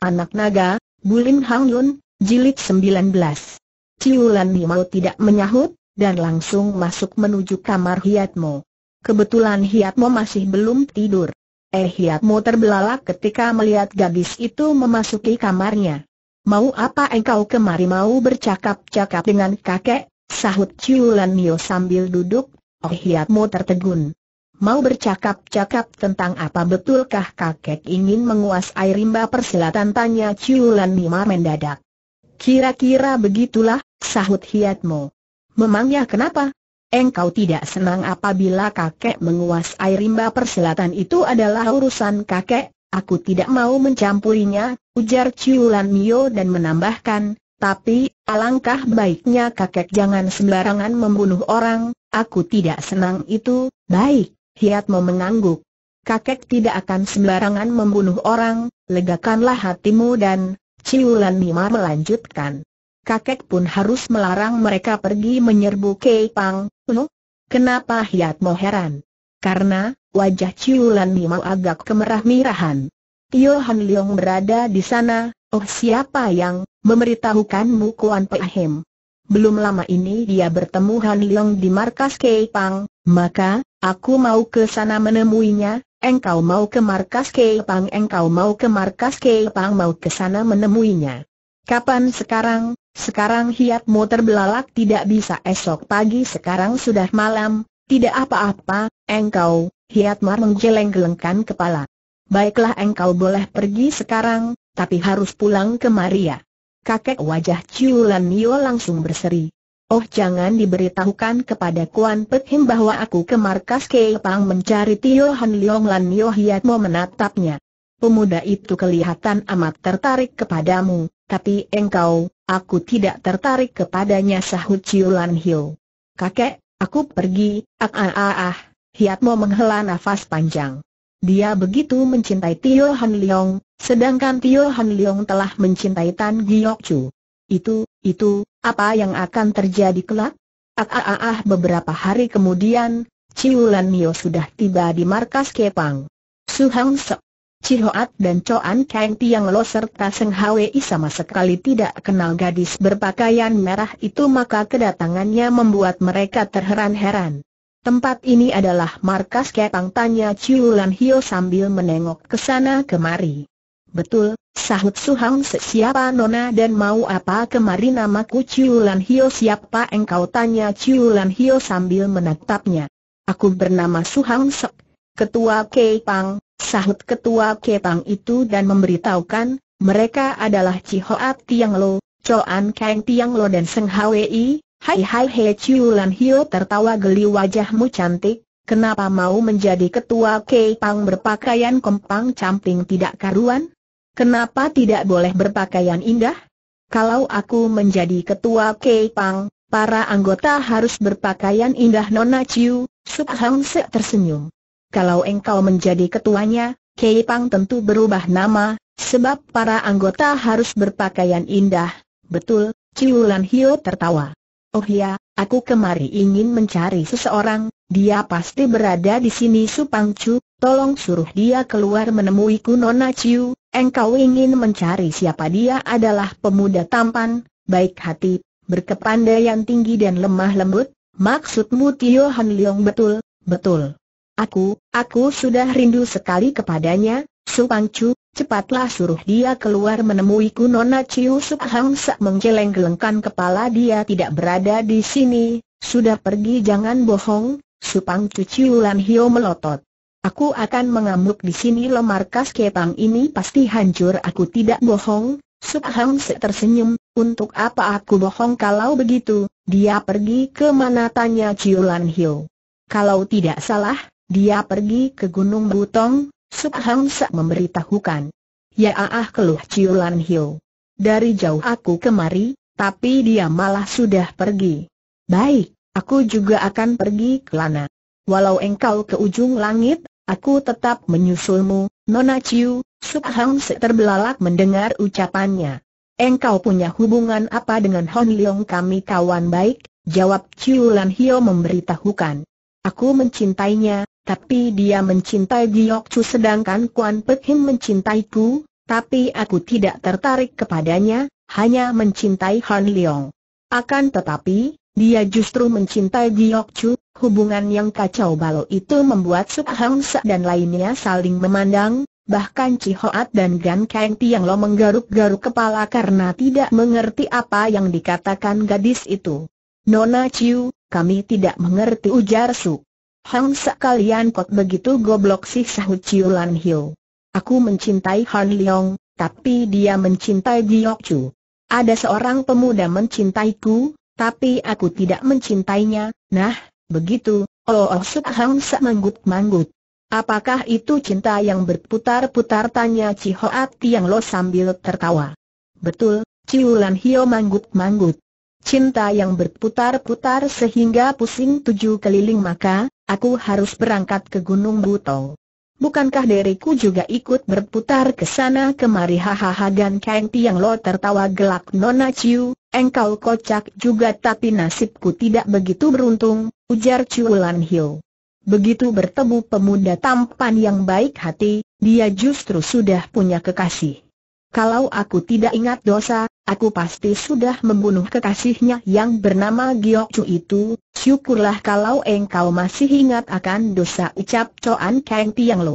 Anak Naga, Bulin Hang Yun, Jilid 19. Ciulan mau tidak menyahut, dan langsung masuk menuju kamar Hiatmo. Kebetulan Hiatmo masih belum tidur. Eh Hiatmo terbelalak ketika melihat gadis itu memasuki kamarnya. Mau apa engkau kemari mau bercakap-cakap dengan kakek? Sahut Ciulan Mio sambil duduk, Oh Hiatmo tertegun. Mau bercakap-cakap tentang apa betulkah kakek ingin menguasai rimba persilatan tanya Ciulan Mima mendadak. Kira-kira begitulah, sahut Hiatmo. Memangnya kenapa? Engkau tidak senang apabila kakek menguasai rimba persilatan itu adalah urusan kakek, aku tidak mau mencampurinya, ujar Ciulan Mio dan menambahkan, tapi, alangkah baiknya kakek jangan sembarangan membunuh orang, aku tidak senang itu, baik. Hiat mau mengangguk. Kakek tidak akan sembarangan membunuh orang, legakanlah hatimu dan, Ciulan Nima melanjutkan. Kakek pun harus melarang mereka pergi menyerbu Keipang, Unu? Kenapa Hiat mau heran? Karena, wajah Ciulan Nima agak kemerah-mirahan. Han Leong berada di sana, oh siapa yang, memberitahukanmu Kuan Pei Ahem? belum lama ini dia bertemu Han Leong di markas Keipang, maka, aku mau ke sana menemuinya, engkau mau ke markas Keipang engkau mau ke markas Keipang mau ke sana menemuinya. Kapan sekarang? Sekarang hiat motor terbelalak tidak bisa esok pagi sekarang sudah malam, tidak apa-apa, engkau, hiat mar menggeleng-gelengkan kepala. Baiklah engkau boleh pergi sekarang, tapi harus pulang ke Maria. Ya kakek wajah Ciulan Nio langsung berseri. Oh jangan diberitahukan kepada Kuan Pek Him bahwa aku ke markas Keipang mencari Tio Han Leong Lan Nio Hiatmo menatapnya. Pemuda itu kelihatan amat tertarik kepadamu, tapi engkau, aku tidak tertarik kepadanya sahut Ciulan Hio. Kakek, aku pergi, ah ah ah ah, Mo menghela nafas panjang. Dia begitu mencintai Tio Han Leong, Sedangkan Tio Han Leong telah mencintai Tan Giok Chu. Itu, itu, apa yang akan terjadi kelak? Ah, ah, ah, ah beberapa hari kemudian, Lan Mio sudah tiba di markas Kepang. Su Se, Sek, Cihoat dan Choan Kang Tiang Lo serta Seng Hwi sama sekali tidak kenal gadis berpakaian merah itu maka kedatangannya membuat mereka terheran-heran. Tempat ini adalah markas Kepang tanya Lan Hio sambil menengok ke sana kemari. Betul, sahut Suhang siapa Nona dan mau apa kemari namaku Chiu Lan Hio siapa engkau tanya Chiu Lan Hio sambil menatapnya. Aku bernama Suhang Sek, Ketua Kepang, sahut Ketua Kepang itu dan memberitahukan, mereka adalah Cihoat Tiang Lo, Choan Kang Tiang Lo dan Seng Hwi, Hai hai he Chiu Lan Hio tertawa geli wajahmu cantik, Kenapa mau menjadi ketua Kepang berpakaian kempang camping tidak karuan? Kenapa tidak boleh berpakaian indah? Kalau aku menjadi ketua Kepang, para anggota harus berpakaian indah Nona Chiu, Suk Hang Se tersenyum. Kalau engkau menjadi ketuanya, Kepang tentu berubah nama, sebab para anggota harus berpakaian indah, betul, Chiu Lan Hio tertawa. Oh ya, aku kemari ingin mencari seseorang, dia pasti berada di sini Supang Chu, Tolong suruh dia keluar menemuiku Nona Ciu, engkau ingin mencari siapa dia adalah pemuda tampan, baik hati, berkepandaian tinggi dan lemah lembut, maksudmu Tio Han Leong betul, betul. Aku, aku sudah rindu sekali kepadanya, Supang Chu, cepatlah suruh dia keluar menemuiku Nona Ciu Su Hang Sak menggeleng-gelengkan kepala dia tidak berada di sini, sudah pergi jangan bohong, Supang Chu Ciu Lan Hio melotot. Aku akan mengamuk di sini lo markas kepang ini pasti hancur aku tidak bohong. Subhang Se tersenyum, untuk apa aku bohong kalau begitu, dia pergi ke mana tanya Ciulan Hiu. Kalau tidak salah, dia pergi ke Gunung Butong, Subhang Se memberitahukan. Ya ah keluh Ciulan Hiu. Dari jauh aku kemari, tapi dia malah sudah pergi. Baik, aku juga akan pergi ke Lana walau engkau ke ujung langit, aku tetap menyusulmu, Nona Chiu, Suk Hang terbelalak mendengar ucapannya. Engkau punya hubungan apa dengan Hon Leong kami kawan baik? Jawab Chiu Lan Hio memberitahukan. Aku mencintainya, tapi dia mencintai Giok Chu sedangkan Kuan Pek Hin mencintaiku, tapi aku tidak tertarik kepadanya, hanya mencintai Hon Leong. Akan tetapi, dia justru mencintai Giok Chu, Hubungan yang kacau balau itu membuat Suk Hang Se dan lainnya saling memandang, bahkan Chi dan Gan Kang Tiang Lo menggaruk-garuk kepala karena tidak mengerti apa yang dikatakan gadis itu. Nona Chiu, kami tidak mengerti ujar Suk. Hang Se kalian kok begitu goblok sih sahut Chiu Lan Hiu. Aku mencintai Han Leong, tapi dia mencintai Giok Chu. Ada seorang pemuda mencintaiku, tapi aku tidak mencintainya, nah, Begitu, Oh Oh Sut Hang manggut-manggut. Apakah itu cinta yang berputar-putar tanya Cihoat Tiang Lo sambil tertawa. Betul, Ciulan Hio manggut-manggut. Cinta yang berputar-putar sehingga pusing tujuh keliling maka, aku harus berangkat ke Gunung Buto. Bukankah deriku juga ikut berputar ke sana kemari hahaha dan Kang Tiang Lo tertawa gelak Nona Ciu, engkau kocak juga tapi nasibku tidak begitu beruntung, ujar Chulan Hiu. Begitu bertemu pemuda tampan yang baik hati, dia justru sudah punya kekasih. Kalau aku tidak ingat dosa, aku pasti sudah membunuh kekasihnya yang bernama Giok itu, syukurlah kalau engkau masih ingat akan dosa ucap Coan Kang Tiang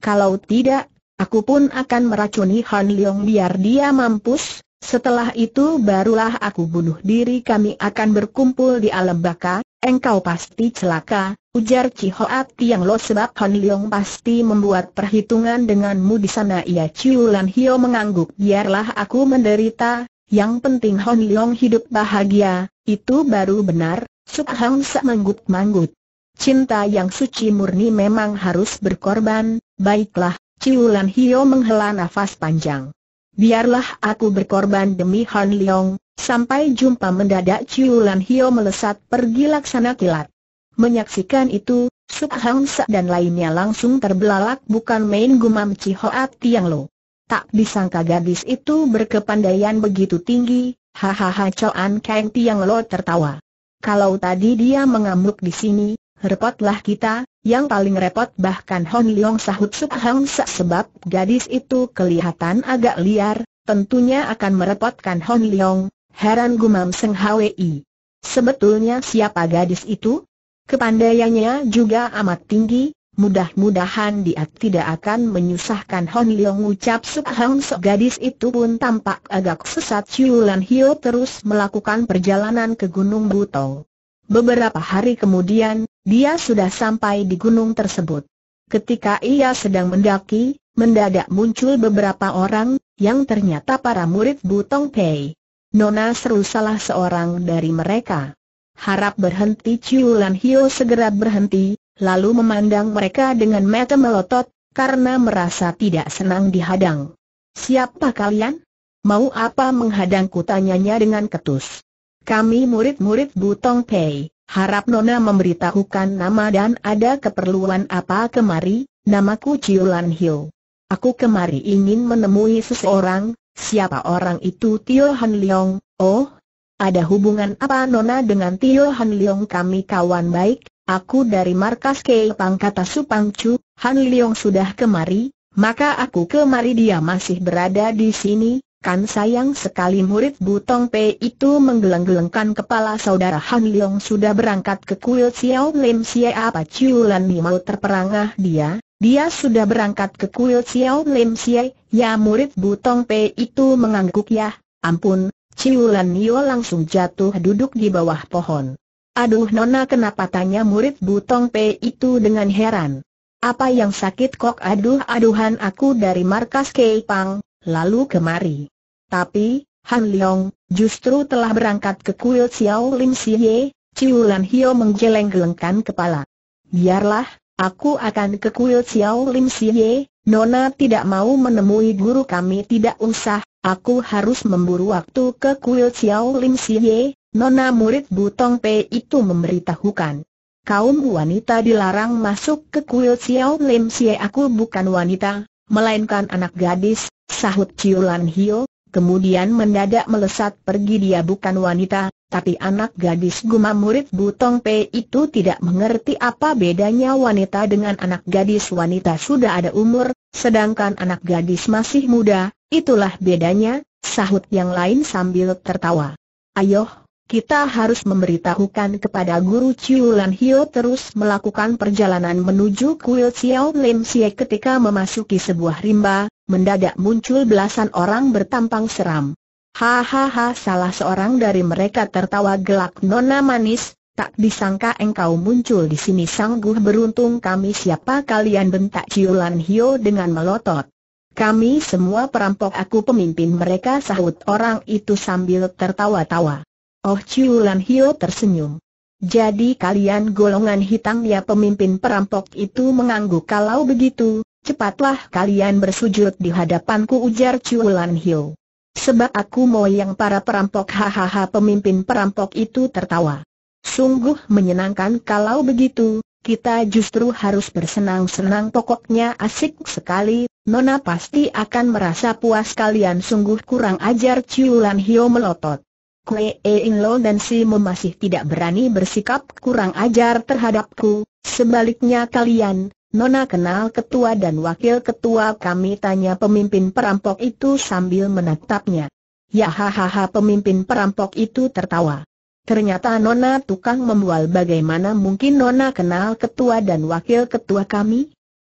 Kalau tidak, aku pun akan meracuni Han Leong biar dia mampus, setelah itu barulah aku bunuh diri kami akan berkumpul di alam baka, Engkau pasti celaka, ujar Hoat. Tiang Lo sebab Hon Leong pasti membuat perhitungan denganmu di sana. Ia Lan Hio mengangguk. Biarlah aku menderita, yang penting Hon Leong hidup bahagia, itu baru benar, Suk Hang Sa manggut-manggut. Cinta yang suci murni memang harus berkorban, baiklah, Lan Hio menghela nafas panjang biarlah aku berkorban demi Han Leong, sampai jumpa mendadak Chiu Lan Hio melesat pergi laksana kilat. Menyaksikan itu, Suk Hang Sa dan lainnya langsung terbelalak bukan main gumam Chi Hoat Tiang Lo. Tak disangka gadis itu berkepandaian begitu tinggi, hahaha Choan Kang Tiang Lo tertawa. Kalau tadi dia mengamuk di sini, repotlah kita, yang paling repot bahkan Hon Leong sahut Suk Hang Sa sebab gadis itu kelihatan agak liar, tentunya akan merepotkan Hon Leong, heran gumam Seng Hwi. Sebetulnya siapa gadis itu? Kepandaiannya juga amat tinggi, mudah-mudahan dia tidak akan menyusahkan Hon Leong ucap Suk Hang Sa. gadis itu pun tampak agak sesat Chiu Lan Hio terus melakukan perjalanan ke Gunung Butong. Beberapa hari kemudian, dia sudah sampai di gunung tersebut. Ketika ia sedang mendaki, mendadak muncul beberapa orang, yang ternyata para murid Butong Pei. Nona seru salah seorang dari mereka. Harap berhenti Ciulan Hio segera berhenti, lalu memandang mereka dengan mata melotot, karena merasa tidak senang dihadang. Siapa kalian? Mau apa menghadangku tanyanya dengan ketus. Kami murid-murid Butong Pei, harap Nona memberitahukan nama dan ada keperluan apa kemari, namaku Ciulan Hiu. Aku kemari ingin menemui seseorang, siapa orang itu Tio Han Leong, oh, ada hubungan apa Nona dengan Tio Han Leong kami kawan baik, aku dari markas Keipang kata Supang Chu, Han Leong sudah kemari, maka aku kemari dia masih berada di sini, Kan sayang sekali murid Butong P itu menggeleng-gelengkan kepala saudara Han Leong sudah berangkat ke kuil Xiao Lim apa Ciu Lan mau terperangah dia, dia sudah berangkat ke kuil Xiao Lim Xie, ya murid Butong P itu mengangguk ya, ampun, Ciu Lan Nio langsung jatuh duduk di bawah pohon. Aduh nona kenapa tanya murid Butong P itu dengan heran. Apa yang sakit kok aduh aduhan aku dari markas Kei Pang lalu kemari. Tapi, Han Leong, justru telah berangkat ke kuil Xiao Lim Siye, Lan Hio menggeleng-gelengkan kepala. Biarlah, aku akan ke kuil Xiao Lim Siye, Nona tidak mau menemui guru kami tidak usah, aku harus memburu waktu ke kuil Xiao Lim Siye, Nona murid Butong Pei itu memberitahukan. Kaum wanita dilarang masuk ke kuil Xiao Lim Siye aku bukan wanita, melainkan anak gadis, sahut Ciulan Hio, kemudian mendadak melesat pergi dia bukan wanita, tapi anak gadis guma murid Butong P itu tidak mengerti apa bedanya wanita dengan anak gadis wanita sudah ada umur, sedangkan anak gadis masih muda, itulah bedanya, sahut yang lain sambil tertawa. Ayoh, kita harus memberitahukan kepada Guru Chiu Lan Hio terus melakukan perjalanan menuju kuil Xiao Lim Xie ketika memasuki sebuah rimba, mendadak muncul belasan orang bertampang seram. Hahaha salah seorang dari mereka tertawa gelak nona manis, tak disangka engkau muncul di sini sangguh beruntung kami siapa kalian bentak Chiu Lan Hio dengan melotot. Kami semua perampok aku pemimpin mereka sahut orang itu sambil tertawa-tawa. Oh Chiu Lan Hio tersenyum. Jadi kalian golongan hitam ya pemimpin perampok itu mengangguk kalau begitu, cepatlah kalian bersujud di hadapanku ujar Chiu Lan Hio. Sebab aku mau yang para perampok hahaha pemimpin perampok itu tertawa. Sungguh menyenangkan kalau begitu, kita justru harus bersenang-senang pokoknya asik sekali, Nona pasti akan merasa puas kalian sungguh kurang ajar Lan Hio melotot. Kue In Lo dan Simo masih tidak berani bersikap kurang ajar terhadapku, sebaliknya kalian, Nona kenal ketua dan wakil ketua kami tanya pemimpin perampok itu sambil menatapnya. Ya hahaha pemimpin perampok itu tertawa. Ternyata Nona tukang membual bagaimana mungkin Nona kenal ketua dan wakil ketua kami?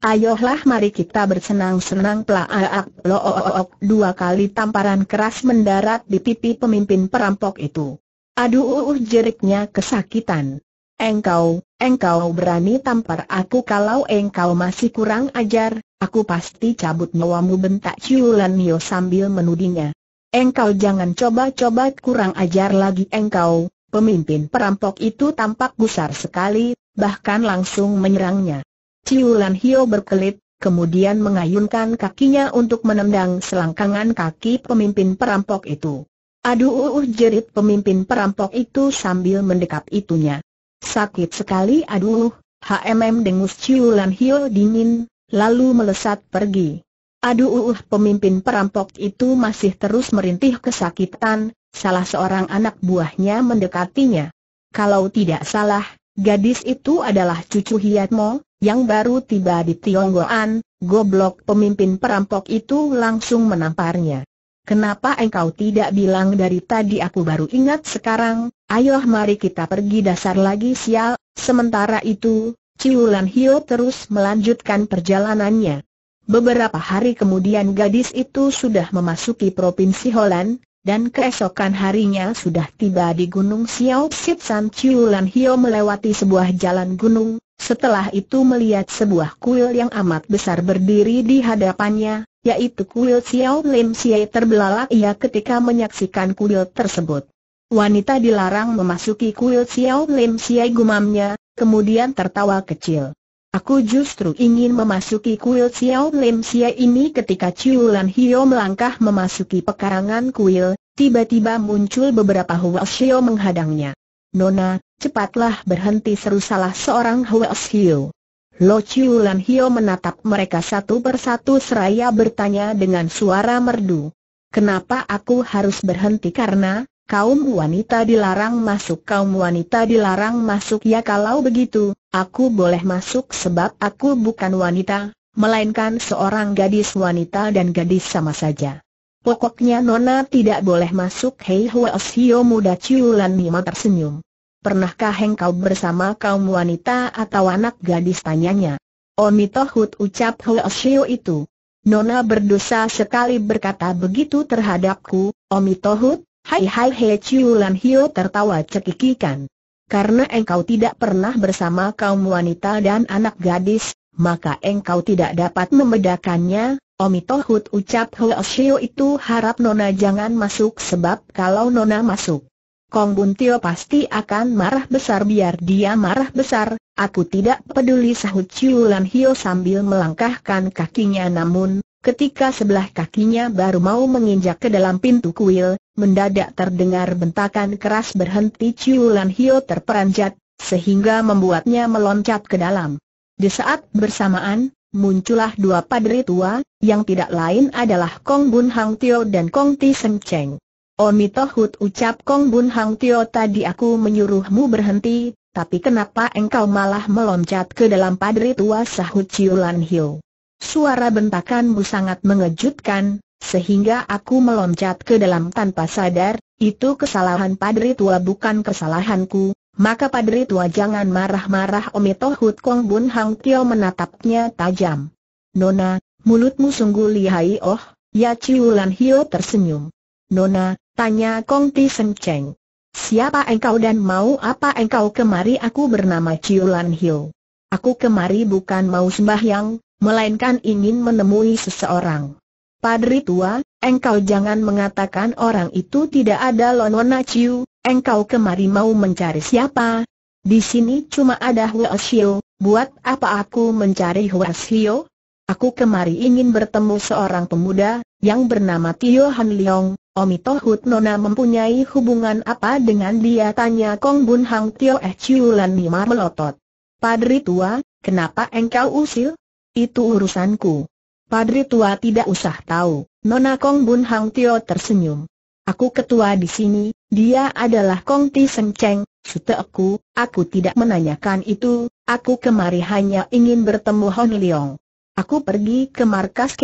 Ayolah mari kita bersenang-senang pelaak look dua kali tamparan keras mendarat di pipi pemimpin perampok itu. Aduh jeriknya kesakitan. Engkau, engkau berani tampar aku kalau engkau masih kurang ajar, aku pasti cabut nyawamu bentak Ciulan Nio sambil menudingnya. Engkau jangan coba-coba kurang ajar lagi engkau, pemimpin perampok itu tampak gusar sekali, bahkan langsung menyerangnya. Ciulan Hio berkelit, kemudian mengayunkan kakinya untuk menendang selangkangan kaki pemimpin perampok itu. Aduh uh, uh jerit pemimpin perampok itu sambil mendekap itunya. Sakit sekali aduh, HMM dengus Ciulan Hio dingin, lalu melesat pergi. Aduh uh, pemimpin perampok itu masih terus merintih kesakitan, salah seorang anak buahnya mendekatinya. Kalau tidak salah, gadis itu adalah cucu Hiatmo, yang baru tiba di Tionggoan, goblok pemimpin perampok itu langsung menamparnya. Kenapa engkau tidak bilang dari tadi aku baru ingat sekarang, ayo mari kita pergi dasar lagi sial, sementara itu, Ciulan Hio terus melanjutkan perjalanannya. Beberapa hari kemudian gadis itu sudah memasuki Provinsi Holland, dan keesokan harinya sudah tiba di Gunung Siau Sitsan San Ciulan Hio melewati sebuah jalan gunung, setelah itu melihat sebuah kuil yang amat besar berdiri di hadapannya, yaitu kuil Xiao Lim Xie terbelalak ia ketika menyaksikan kuil tersebut. Wanita dilarang memasuki kuil Xiao Lim Xie gumamnya, kemudian tertawa kecil. Aku justru ingin memasuki kuil Xiao Lim Xie ini ketika Chiu Lan Hio melangkah memasuki pekarangan kuil, tiba-tiba muncul beberapa Hua Xiao menghadangnya. Nona, cepatlah berhenti seru salah seorang Huas Hio. Lo Chiu Lan Hio menatap mereka satu persatu seraya bertanya dengan suara merdu. Kenapa aku harus berhenti karena, kaum wanita dilarang masuk kaum wanita dilarang masuk ya kalau begitu, aku boleh masuk sebab aku bukan wanita, melainkan seorang gadis wanita dan gadis sama saja. Pokoknya Nona tidak boleh masuk Hei Hua Hio muda Ciulan Nima tersenyum. Pernahkah engkau bersama kaum wanita atau anak gadis tanyanya? Tohut ucap Hua Hio itu. Nona berdosa sekali berkata begitu terhadapku, Tohut. hai hai Hei Ciulan Hio tertawa cekikikan. Karena engkau tidak pernah bersama kaum wanita dan anak gadis, maka engkau tidak dapat membedakannya, Omi Tohut ucap Ho itu harap Nona jangan masuk sebab kalau Nona masuk. Kong Bun Tio pasti akan marah besar biar dia marah besar, aku tidak peduli sahut Chiu Lan Hio sambil melangkahkan kakinya namun, ketika sebelah kakinya baru mau menginjak ke dalam pintu kuil, mendadak terdengar bentakan keras berhenti Chiu Lan Hio terperanjat, sehingga membuatnya meloncat ke dalam. Di saat bersamaan, muncullah dua padri tua, yang tidak lain adalah Kong Bun Hang Tio dan Kong Ti Seng Cheng. Omi oh, Tohut ucap Kong Bun Hang Tio tadi aku menyuruhmu berhenti, tapi kenapa engkau malah meloncat ke dalam padri tua sahut Lan Hiu. Suara bentakanmu sangat mengejutkan, sehingga aku meloncat ke dalam tanpa sadar, itu kesalahan padri tua bukan kesalahanku, maka padri tua jangan marah-marah Omi Tohut Kong Bun Hang Tio menatapnya tajam. Nona, mulutmu sungguh lihai oh, ya Ciulan Hio tersenyum. Nona, tanya Kong Ti Seng Cheng. Siapa engkau dan mau apa engkau kemari aku bernama Ciulan Hio. Aku kemari bukan mau sembahyang, melainkan ingin menemui seseorang. Padri tua, engkau jangan mengatakan orang itu tidak ada Lonona Ciu, Engkau kemari mau mencari siapa? Di sini cuma ada Hua Xiu, buat apa aku mencari Hua Xiu? Aku kemari ingin bertemu seorang pemuda, yang bernama Tio Han Leong, Omi Tohut Nona mempunyai hubungan apa dengan dia tanya Kong Bun Hang Tio Eh Lan Nima melotot. Padri tua, kenapa engkau usil? Itu urusanku. Padri tua tidak usah tahu, Nona Kong Bun Hang Tio tersenyum. Aku ketua di sini, dia adalah Kong Ti Kongti Cheng, sute aku aku tidak menanyakan itu, aku kemari hanya ingin bertemu Hon Leong. Aku pergi ke markas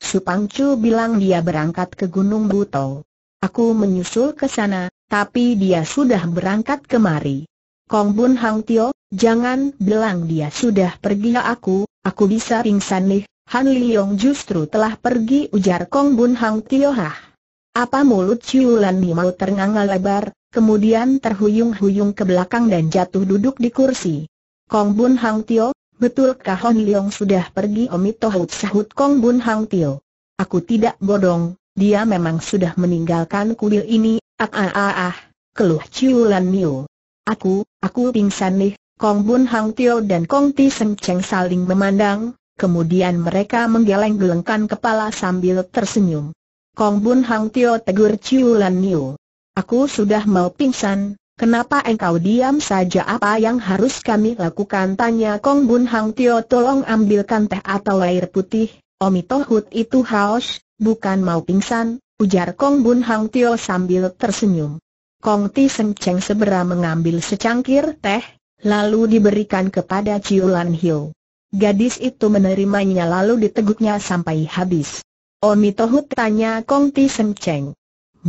Su Pang Chu bilang dia berangkat ke Gunung Buto. Aku menyusul ke sana, tapi dia sudah berangkat kemari. Kong Bun Hang Tio, jangan bilang dia sudah pergi ya aku, aku bisa pingsan nih. Han Leong justru telah pergi ujar Kong Bun Hang Tio Hah. Apa mulut Ciulan Mimau ternganga lebar, kemudian terhuyung-huyung ke belakang dan jatuh duduk di kursi. Kong Bun Hang Tio, betulkah Hon Leong sudah pergi omitohut sahut Kong Bun Hang Tio. Aku tidak bodong, dia memang sudah meninggalkan kuil ini, ah ah ah ah, keluh Ciulan Liu. Aku, aku pingsan nih, Kong Bun Hang Tio dan Kong Ti Seng Cheng saling memandang, kemudian mereka menggeleng-gelengkan kepala sambil tersenyum. Kong Bun Hang Tio tegur Chiu Lan Niu. Aku sudah mau pingsan, kenapa engkau diam saja apa yang harus kami lakukan? Tanya Kong Bun Hang Tio tolong ambilkan teh atau air putih, Omi Tohut itu haus, bukan mau pingsan, ujar Kong Bun Hang Tio sambil tersenyum. Kong Ti Seng Cheng segera mengambil secangkir teh, lalu diberikan kepada Chiu Lan Hiu. Gadis itu menerimanya lalu diteguknya sampai habis. Omi Tohut tanya Kong Ti Seng Cheng.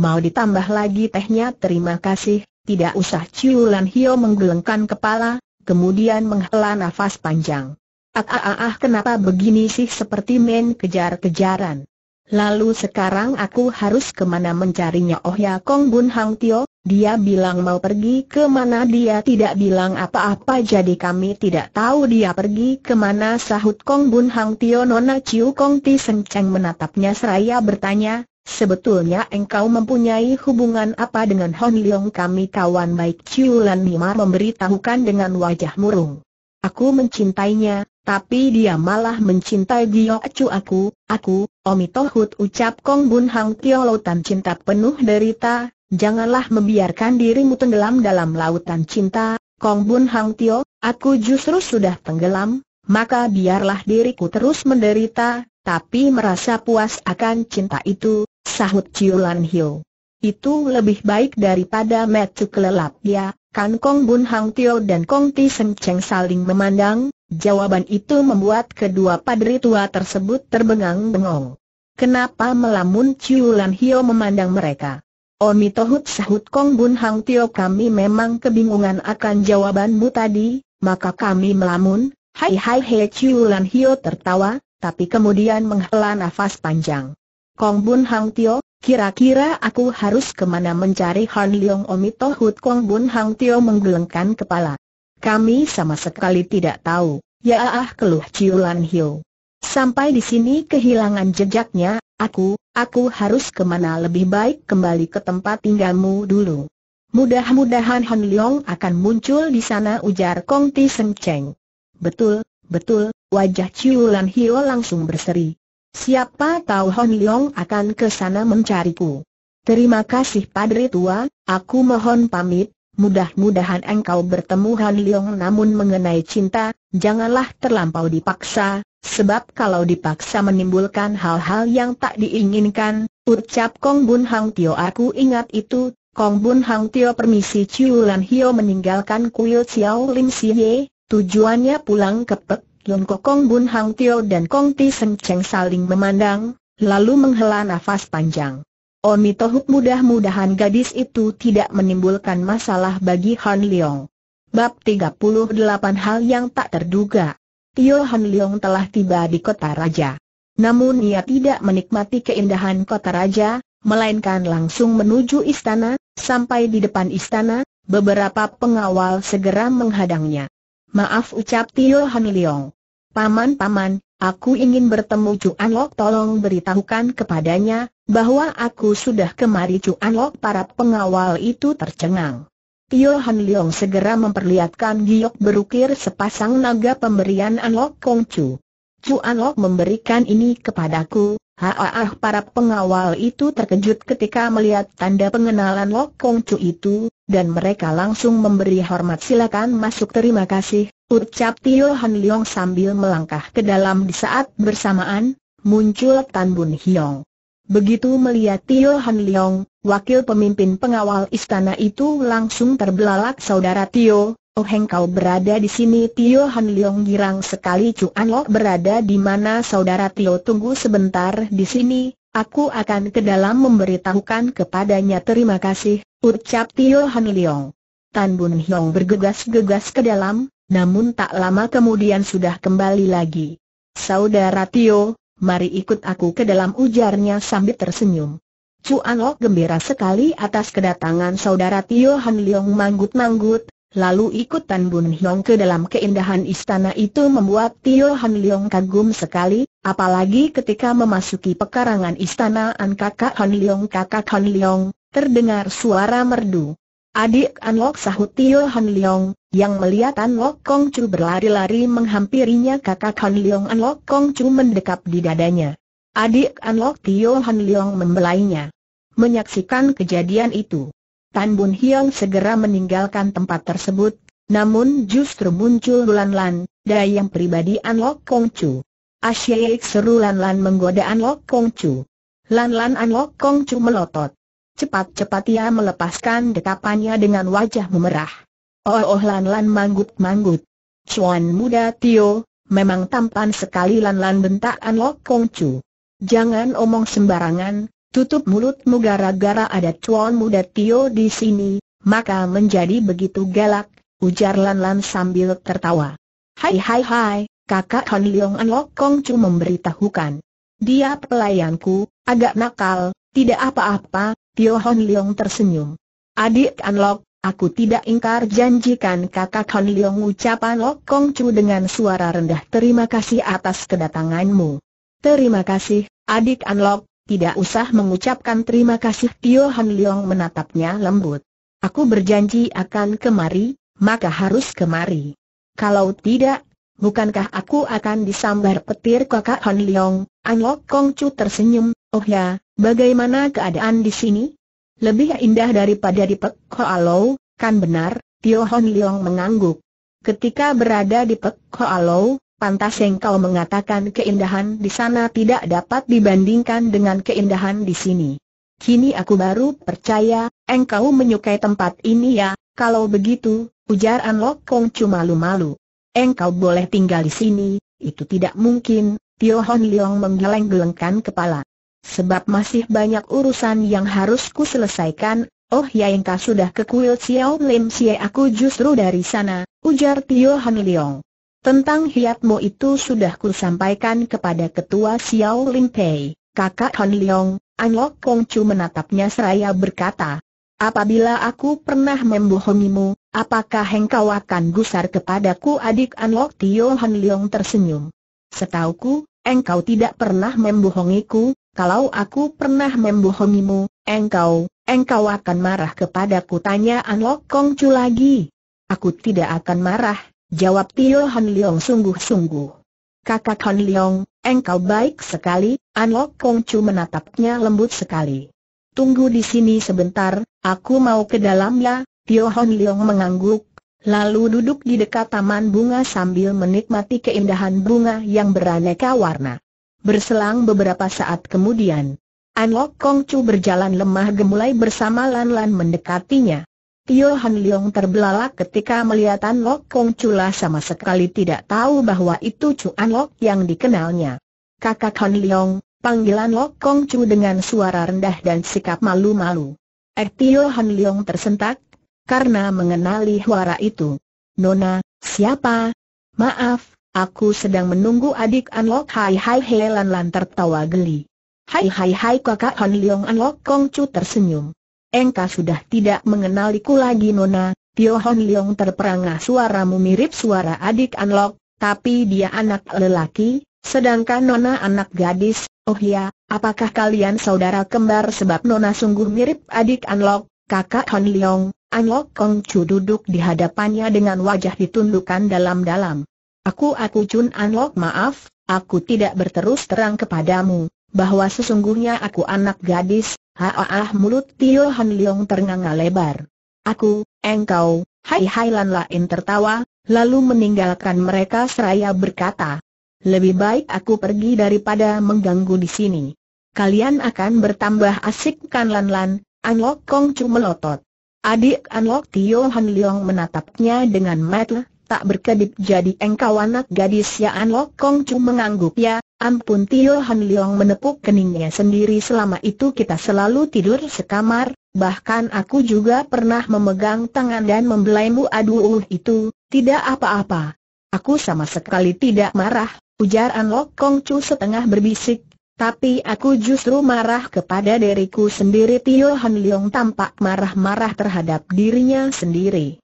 Mau ditambah lagi tehnya terima kasih, tidak usah Ciulan Hio menggelengkan kepala, kemudian menghela nafas panjang. Ah, ah, ah, ah kenapa begini sih seperti main kejar-kejaran. Lalu sekarang aku harus kemana mencarinya Oh ya Kong Bun Hang Tio, dia bilang mau pergi ke mana dia tidak bilang apa-apa jadi kami tidak tahu dia pergi ke mana sahut Kong Bun Hang Tio Nona Chiu Kong Ti Seng Cheng menatapnya seraya bertanya, sebetulnya engkau mempunyai hubungan apa dengan Hon Leong kami kawan baik Chiu Lan Nima memberitahukan dengan wajah murung. Aku mencintainya, tapi dia malah mencintai Gio Chu aku, aku, Omi Tohut ucap Kong Bun Hang Tio Tan cinta penuh derita, Janganlah membiarkan dirimu tenggelam dalam lautan cinta, Kong Bun Hang Tio, aku justru sudah tenggelam, maka biarlah diriku terus menderita, tapi merasa puas akan cinta itu, sahut Ciulan Hio. Itu lebih baik daripada metu kelelap ya, kan Kong Bun Hang Tio dan Kong Ti Sen Cheng saling memandang, jawaban itu membuat kedua padri tua tersebut terbengang-bengong. Kenapa melamun Ciulan Hio memandang mereka? Omi Tohut sahut Kong Bun Hang Tio kami memang kebingungan akan jawabanmu tadi, maka kami melamun, hai hai he Lan Hio tertawa, tapi kemudian menghela nafas panjang. Kong Bun Hang Tio, kira-kira aku harus kemana mencari Han Leong Omi Tohut Kong Bun Hang Tio menggelengkan kepala. Kami sama sekali tidak tahu, ya ah keluh Lan Hio. Sampai di sini kehilangan jejaknya, Aku, aku harus kemana lebih baik kembali ke tempat tinggalmu dulu. Mudah-mudahan Han Leong akan muncul di sana ujar Kong Ti Seng Cheng. Betul, betul, wajah Chiu Lan Hio langsung berseri. Siapa tahu Han Leong akan ke sana mencariku. Terima kasih Padre Tua, aku mohon pamit, mudah-mudahan engkau bertemu Han Leong namun mengenai cinta, janganlah terlampau dipaksa, Sebab kalau dipaksa menimbulkan hal-hal yang tak diinginkan, ucap Kong Bun Hang Tio aku ingat itu, Kong Bun Hang Tio permisi Chiu Lan Hio meninggalkan kuil Xiao Lim Si Ye. tujuannya pulang ke Pek Ko Kong Bun Hang Tio dan Kong Ti Sen Cheng saling memandang, lalu menghela nafas panjang. Omi Tohuk mudah-mudahan gadis itu tidak menimbulkan masalah bagi Han Leong. Bab 38 Hal yang tak terduga Tio Han Leong telah tiba di kota raja. Namun ia tidak menikmati keindahan kota raja, melainkan langsung menuju istana, sampai di depan istana, beberapa pengawal segera menghadangnya. Maaf ucap Tio Han Leong. Paman-paman, aku ingin bertemu Cuan Lok tolong beritahukan kepadanya, bahwa aku sudah kemari Cuan Lok para pengawal itu tercengang. Yohan Leong segera memperlihatkan giok berukir sepasang naga pemberian Anlok Kong Chu. Chu Anlok memberikan ini kepadaku, Haah para pengawal itu terkejut ketika melihat tanda pengenalan Lok Kong Chu itu, dan mereka langsung memberi hormat silakan masuk terima kasih, ucap Tio Han Leong sambil melangkah ke dalam di saat bersamaan, muncul Tan Bun Hiong. Begitu melihat Tio Han Leong, wakil pemimpin pengawal istana itu langsung terbelalak saudara Tio, oh engkau berada di sini Tio Han Leong girang sekali Cuan Lok berada di mana saudara Tio tunggu sebentar di sini, aku akan ke dalam memberitahukan kepadanya terima kasih, ucap Tio Han Leong. Tan Bun Hiong bergegas-gegas ke dalam, namun tak lama kemudian sudah kembali lagi. Saudara Tio, mari ikut aku ke dalam ujarnya sambil tersenyum. Cuan Lok gembira sekali atas kedatangan saudara Tio Han Leong manggut-manggut, lalu ikut Tan Bun Hiong ke dalam keindahan istana itu membuat Tio Han Leong kagum sekali, apalagi ketika memasuki pekarangan istana An Kakak Han Leong Kakak Han Leong, terdengar suara merdu. Adik Anlok sahut Tio Han Leong, yang melihat Anlok Kong Chu berlari-lari menghampirinya kakak Han Leong Anlok Kong Chu mendekap di dadanya. Adik Anlok Tio Han Leong membelainya. Menyaksikan kejadian itu, Tan Bun Hiong segera meninggalkan tempat tersebut, namun justru muncul Lan Lan, dayang pribadi Anlok Kong Chu. Asyik seru Lan Lan menggoda Anlok Kong Chu. Lan Lan Anlok Kong Chu melotot. Cepat-cepat ia melepaskan dekapannya dengan wajah memerah. Oh, oh lan-lan manggut-manggut. Cuan muda Tio, memang tampan sekali lan-lan bentak An kongcu. Kong Chu. Jangan omong sembarangan, tutup mulutmu gara-gara ada cuan muda Tio di sini, maka menjadi begitu galak, ujar Lan-Lan sambil tertawa. Hai hai hai, kakak Han Leong An Kong Chu memberitahukan. Dia pelayanku, agak nakal, tidak apa-apa, Tio Hon Leong tersenyum. Adik An Lok, aku tidak ingkar janjikan kakak Hon Leong ucapan Lok Kong Chu dengan suara rendah terima kasih atas kedatanganmu. Terima kasih, adik An Lok, tidak usah mengucapkan terima kasih Tio Hon Leong menatapnya lembut. Aku berjanji akan kemari, maka harus kemari. Kalau tidak, bukankah aku akan disambar petir kakak Han Leong? An Lok Kong Chu tersenyum, Oh ya, bagaimana keadaan di sini? Lebih indah daripada di Pek Lou, kan benar? Tio Hon Leong mengangguk. Ketika berada di Pek Lou, pantas engkau mengatakan keindahan di sana tidak dapat dibandingkan dengan keindahan di sini. Kini aku baru percaya, engkau menyukai tempat ini ya, kalau begitu, ujar An Lok Kong cuma malu Engkau boleh tinggal di sini, itu tidak mungkin, Tio Hon Leong menggeleng-gelengkan kepala. Sebab masih banyak urusan yang harus ku selesaikan, oh ya engkau sudah ke kuil Xiao Lim Xie aku justru dari sana, ujar Tio Han Leong. Tentang hiatmu itu sudah ku sampaikan kepada ketua Xiao Lim Pei, kakak Han Leong, Anlok Kong Chu menatapnya seraya berkata, Apabila aku pernah membohongimu, apakah engkau akan gusar kepadaku adik Anlok Tio Han Leong tersenyum. Setauku, engkau tidak pernah membohongiku, kalau aku pernah membohongimu, engkau, engkau akan marah kepadaku tanya An Lok Kong Chu lagi. Aku tidak akan marah, jawab Tio Han Leong sungguh-sungguh. Kakak Han Leong, engkau baik sekali, An Lok Kong Chu menatapnya lembut sekali. Tunggu di sini sebentar, aku mau ke dalam ya, Tio Han Leong mengangguk, lalu duduk di dekat taman bunga sambil menikmati keindahan bunga yang beraneka warna. Berselang beberapa saat kemudian, An Lok Kong Chu berjalan lemah gemulai bersama Lan Lan mendekatinya. Tio Han Leong terbelalak ketika melihat An Lok Kong Chu lah sama sekali tidak tahu bahwa itu Chu An Lok yang dikenalnya. Kakak Han Leong, panggilan Lok Kong Chu dengan suara rendah dan sikap malu-malu. Eh Tio Han Leong tersentak, karena mengenali suara itu. Nona, siapa? Maaf, Aku sedang menunggu adik Anlok Hai Hai He Lan Lan tertawa geli. Hai Hai Hai kakak Han Leong Anlok Kong Chu tersenyum. Engkau sudah tidak mengenaliku lagi Nona, Tio Han Leong terperangah suaramu mirip suara adik Anlok, tapi dia anak lelaki, sedangkan Nona anak gadis, oh ya, apakah kalian saudara kembar sebab Nona sungguh mirip adik Anlok, kakak Han Leong, Anlok Kong Chu duduk di hadapannya dengan wajah ditundukkan dalam-dalam. Aku aku Chun Anlok maaf, aku tidak berterus terang kepadamu, bahwa sesungguhnya aku anak gadis, haah mulut Tio Han Leong ternganga lebar. Aku, engkau, hai hai Lan Lain tertawa, lalu meninggalkan mereka seraya berkata, lebih baik aku pergi daripada mengganggu di sini. Kalian akan bertambah asik kan Lan Lan, Anlok Kong Chu melotot. Adik Anlok Tio Han Leong menatapnya dengan mata tak berkedip jadi engkau anak gadis ya An Lok Kong Chu mengangguk ya, ampun Tio Han Leong menepuk keningnya sendiri selama itu kita selalu tidur sekamar, bahkan aku juga pernah memegang tangan dan membelaimu aduh uh, itu, tidak apa-apa. Aku sama sekali tidak marah, ujar An Lok Kong Chu setengah berbisik, tapi aku justru marah kepada diriku sendiri Tio Han Leong tampak marah-marah terhadap dirinya sendiri.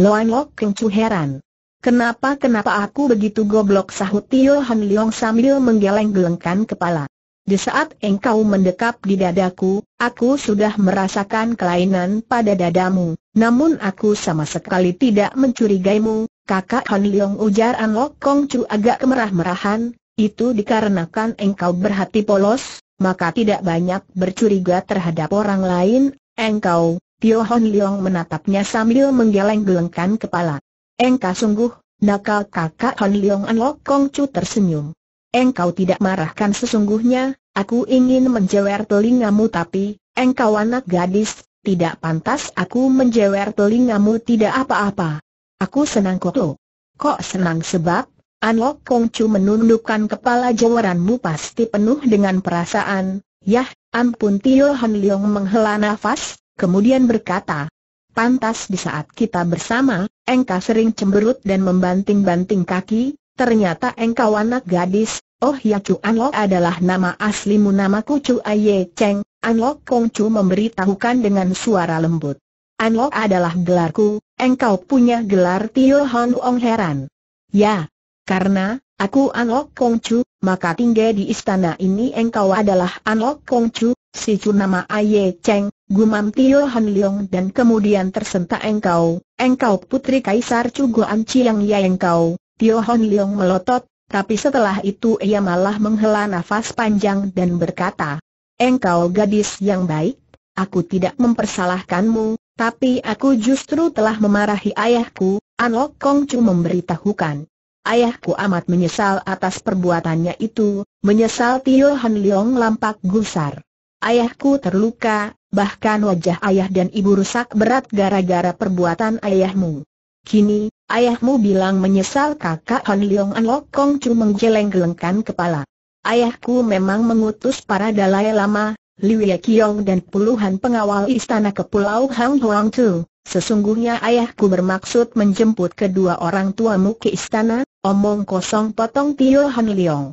Loan Lok Kong Chu heran. Kenapa-kenapa aku begitu goblok sahut Tio Han Leong sambil menggeleng-gelengkan kepala. Di saat engkau mendekap di dadaku, aku sudah merasakan kelainan pada dadamu, namun aku sama sekali tidak mencurigaimu, kakak Han Leong ujar An Lok Kong Chu agak kemerah-merahan, itu dikarenakan engkau berhati polos, maka tidak banyak bercuriga terhadap orang lain, engkau, Tio Han Leong menatapnya sambil menggeleng-gelengkan kepala. Engkau sungguh, nakal kakak Hon Leong An Lok Kong Chu tersenyum. Engkau tidak marahkan sesungguhnya, aku ingin menjewer telingamu tapi, engkau anak gadis, tidak pantas aku menjewer telingamu tidak apa-apa. Aku senang kok tuh. Kok senang sebab, An Lok Kong Chu menundukkan kepala jeweranmu pasti penuh dengan perasaan, yah, ampun Tio Han Leong menghela nafas, kemudian berkata, Pantas di saat kita bersama, engkau sering cemberut dan membanting-banting kaki, ternyata engkau anak gadis, oh ya Chu An adalah nama aslimu namaku Chu Aye Cheng, An Lo Kong Cu memberitahukan dengan suara lembut. An adalah gelarku, engkau punya gelar Tio Hon Ong heran. Ya, karena, aku An Lo Kong Cu, maka tinggal di istana ini engkau adalah An Lo Kong Cu, si Cu nama Aye Cheng, gumam Tio Han Leong dan kemudian tersentak engkau, engkau putri Kaisar Cuguan Chiang Ya engkau, Tio Han Leong melotot, tapi setelah itu ia malah menghela nafas panjang dan berkata, Engkau gadis yang baik, aku tidak mempersalahkanmu, tapi aku justru telah memarahi ayahku, An Lok Kong Chu memberitahukan. Ayahku amat menyesal atas perbuatannya itu, menyesal Tio Han Leong lampak gusar. Ayahku terluka, bahkan wajah ayah dan ibu rusak berat gara-gara perbuatan ayahmu. Kini, ayahmu bilang menyesal kakak Han Leong An Lok Kong Chu menggeleng-gelengkan kepala. Ayahku memang mengutus para dalai lama, Liu Ye Kiong dan puluhan pengawal istana ke Pulau Hang Huang Chu. Sesungguhnya ayahku bermaksud menjemput kedua orang tuamu ke istana, omong kosong potong Tio Han Leong.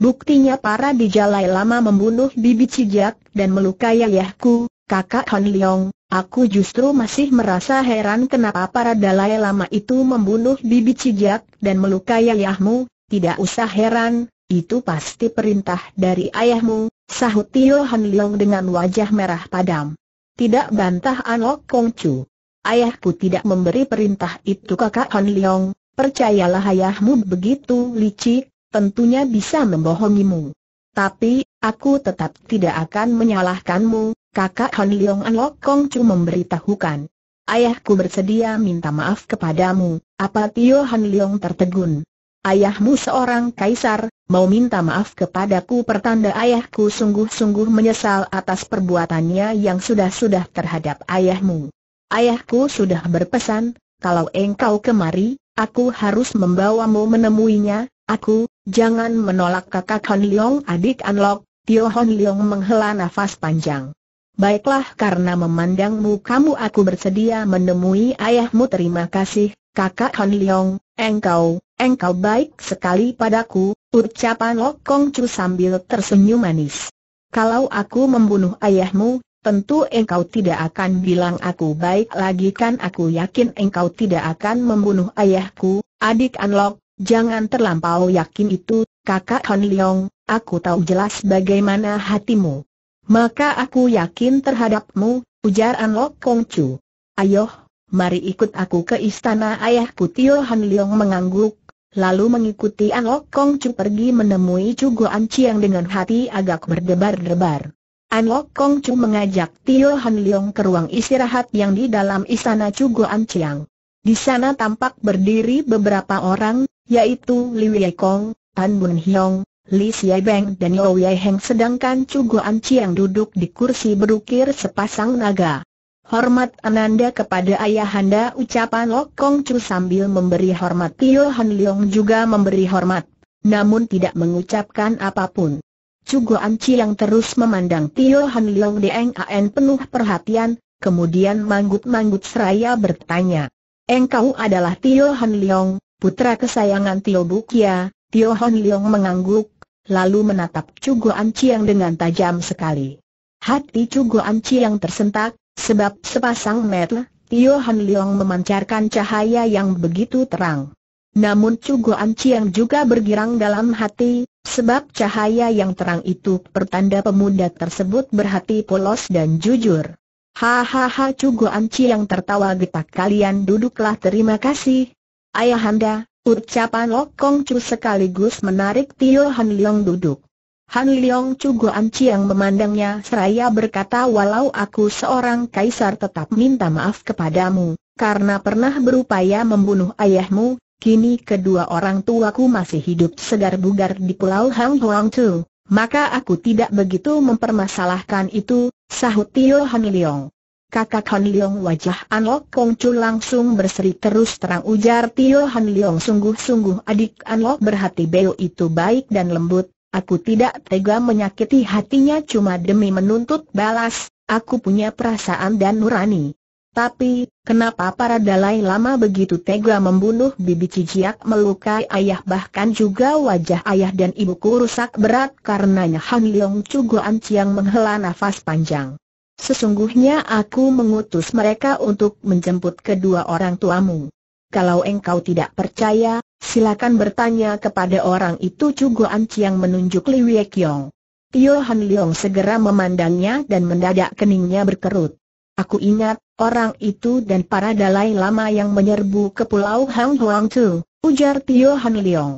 Buktinya para dijalai lama membunuh bibi cijak dan melukai ayahku, kakak Han Leong. Aku justru masih merasa heran kenapa para dalai lama itu membunuh bibi cijak dan melukai ayahmu. Tidak usah heran, itu pasti perintah dari ayahmu, sahut Tio Han Leong dengan wajah merah padam. Tidak bantah Anok Kong Chu. Ayahku tidak memberi perintah itu kakak Han Leong, percayalah ayahmu begitu licik, tentunya bisa membohongimu. Tapi, aku tetap tidak akan menyalahkanmu, kakak Han Leong An Lok Kong Chu memberitahukan. Ayahku bersedia minta maaf kepadamu, apa Tio Han Leong tertegun. Ayahmu seorang kaisar, mau minta maaf kepadaku pertanda ayahku sungguh-sungguh menyesal atas perbuatannya yang sudah-sudah terhadap ayahmu. Ayahku sudah berpesan, kalau engkau kemari, aku harus membawamu menemuinya, Aku, jangan menolak kakak Hon Leong adik Anlok, Tio Hon Leong menghela nafas panjang. Baiklah karena memandangmu kamu aku bersedia menemui ayahmu terima kasih, kakak Han Leong, engkau, engkau baik sekali padaku, ucapan Lok Kong Chu sambil tersenyum manis. Kalau aku membunuh ayahmu, tentu engkau tidak akan bilang aku baik lagi kan aku yakin engkau tidak akan membunuh ayahku, adik Anlok, Jangan terlampau yakin itu, kakak Han Leong, aku tahu jelas bagaimana hatimu. Maka aku yakin terhadapmu, ujar An Lok Kong Chu. Ayoh, mari ikut aku ke istana ayahku Tio Han Leong mengangguk, lalu mengikuti An Lok Kong Chu pergi menemui Chu An Chiang dengan hati agak berdebar-debar. An Lok Kong Chu mengajak Tio Han Leong ke ruang istirahat yang di dalam istana Chu An Chiang. Di sana tampak berdiri beberapa orang, yaitu Li Wei Kong, Tan Bun Hiong, Li Beng dan Yao Yai Heng sedangkan Chu Guan Chiang duduk di kursi berukir sepasang naga. Hormat Ananda kepada ayahanda ucapan Lok Kong Chu sambil memberi hormat Tio Han Leong juga memberi hormat, namun tidak mengucapkan apapun. Chu Guan Chiang terus memandang Tio Han Leong dengan penuh perhatian, kemudian manggut-manggut seraya bertanya. Engkau adalah Tio Han Leong, Putra kesayangan Tio Bukia, Tio Hon Leong mengangguk, lalu menatap Cugo yang dengan tajam sekali. Hati Cugo yang tersentak, sebab sepasang mata Tio Hon Leong memancarkan cahaya yang begitu terang. Namun Cugo yang juga bergirang dalam hati, sebab cahaya yang terang itu pertanda pemuda tersebut berhati polos dan jujur. Hahaha Cugo Anci yang tertawa getak kalian duduklah terima kasih, Ayahanda, ucapan Lokong Chu sekaligus menarik Tio Han Leong duduk. Han Leong Chu yang Chiang memandangnya seraya berkata walau aku seorang kaisar tetap minta maaf kepadamu, karena pernah berupaya membunuh ayahmu, kini kedua orang tuaku masih hidup segar bugar di pulau Hang Huang Chu, maka aku tidak begitu mempermasalahkan itu, sahut Tio Han Leong. Kakak Han Leong wajah Lok Kong Chu langsung berseri terus terang ujar Tio Han Leong sungguh-sungguh adik An Lok berhati beo itu baik dan lembut, aku tidak tega menyakiti hatinya cuma demi menuntut balas, aku punya perasaan dan nurani. Tapi, kenapa para dalai lama begitu tega membunuh bibi cijiak melukai ayah bahkan juga wajah ayah dan ibuku rusak berat karenanya Han Leong Chu Goan menghela nafas panjang. Sesungguhnya aku mengutus mereka untuk menjemput kedua orang tuamu. Kalau engkau tidak percaya, silakan bertanya kepada orang itu Cuguan Ciang menunjuk Li Wei Tio Han Leong segera memandangnya dan mendadak keningnya berkerut. Aku ingat, orang itu dan para Dalai Lama yang menyerbu ke Pulau Hang Huang Tu, ujar Tio Han Leong.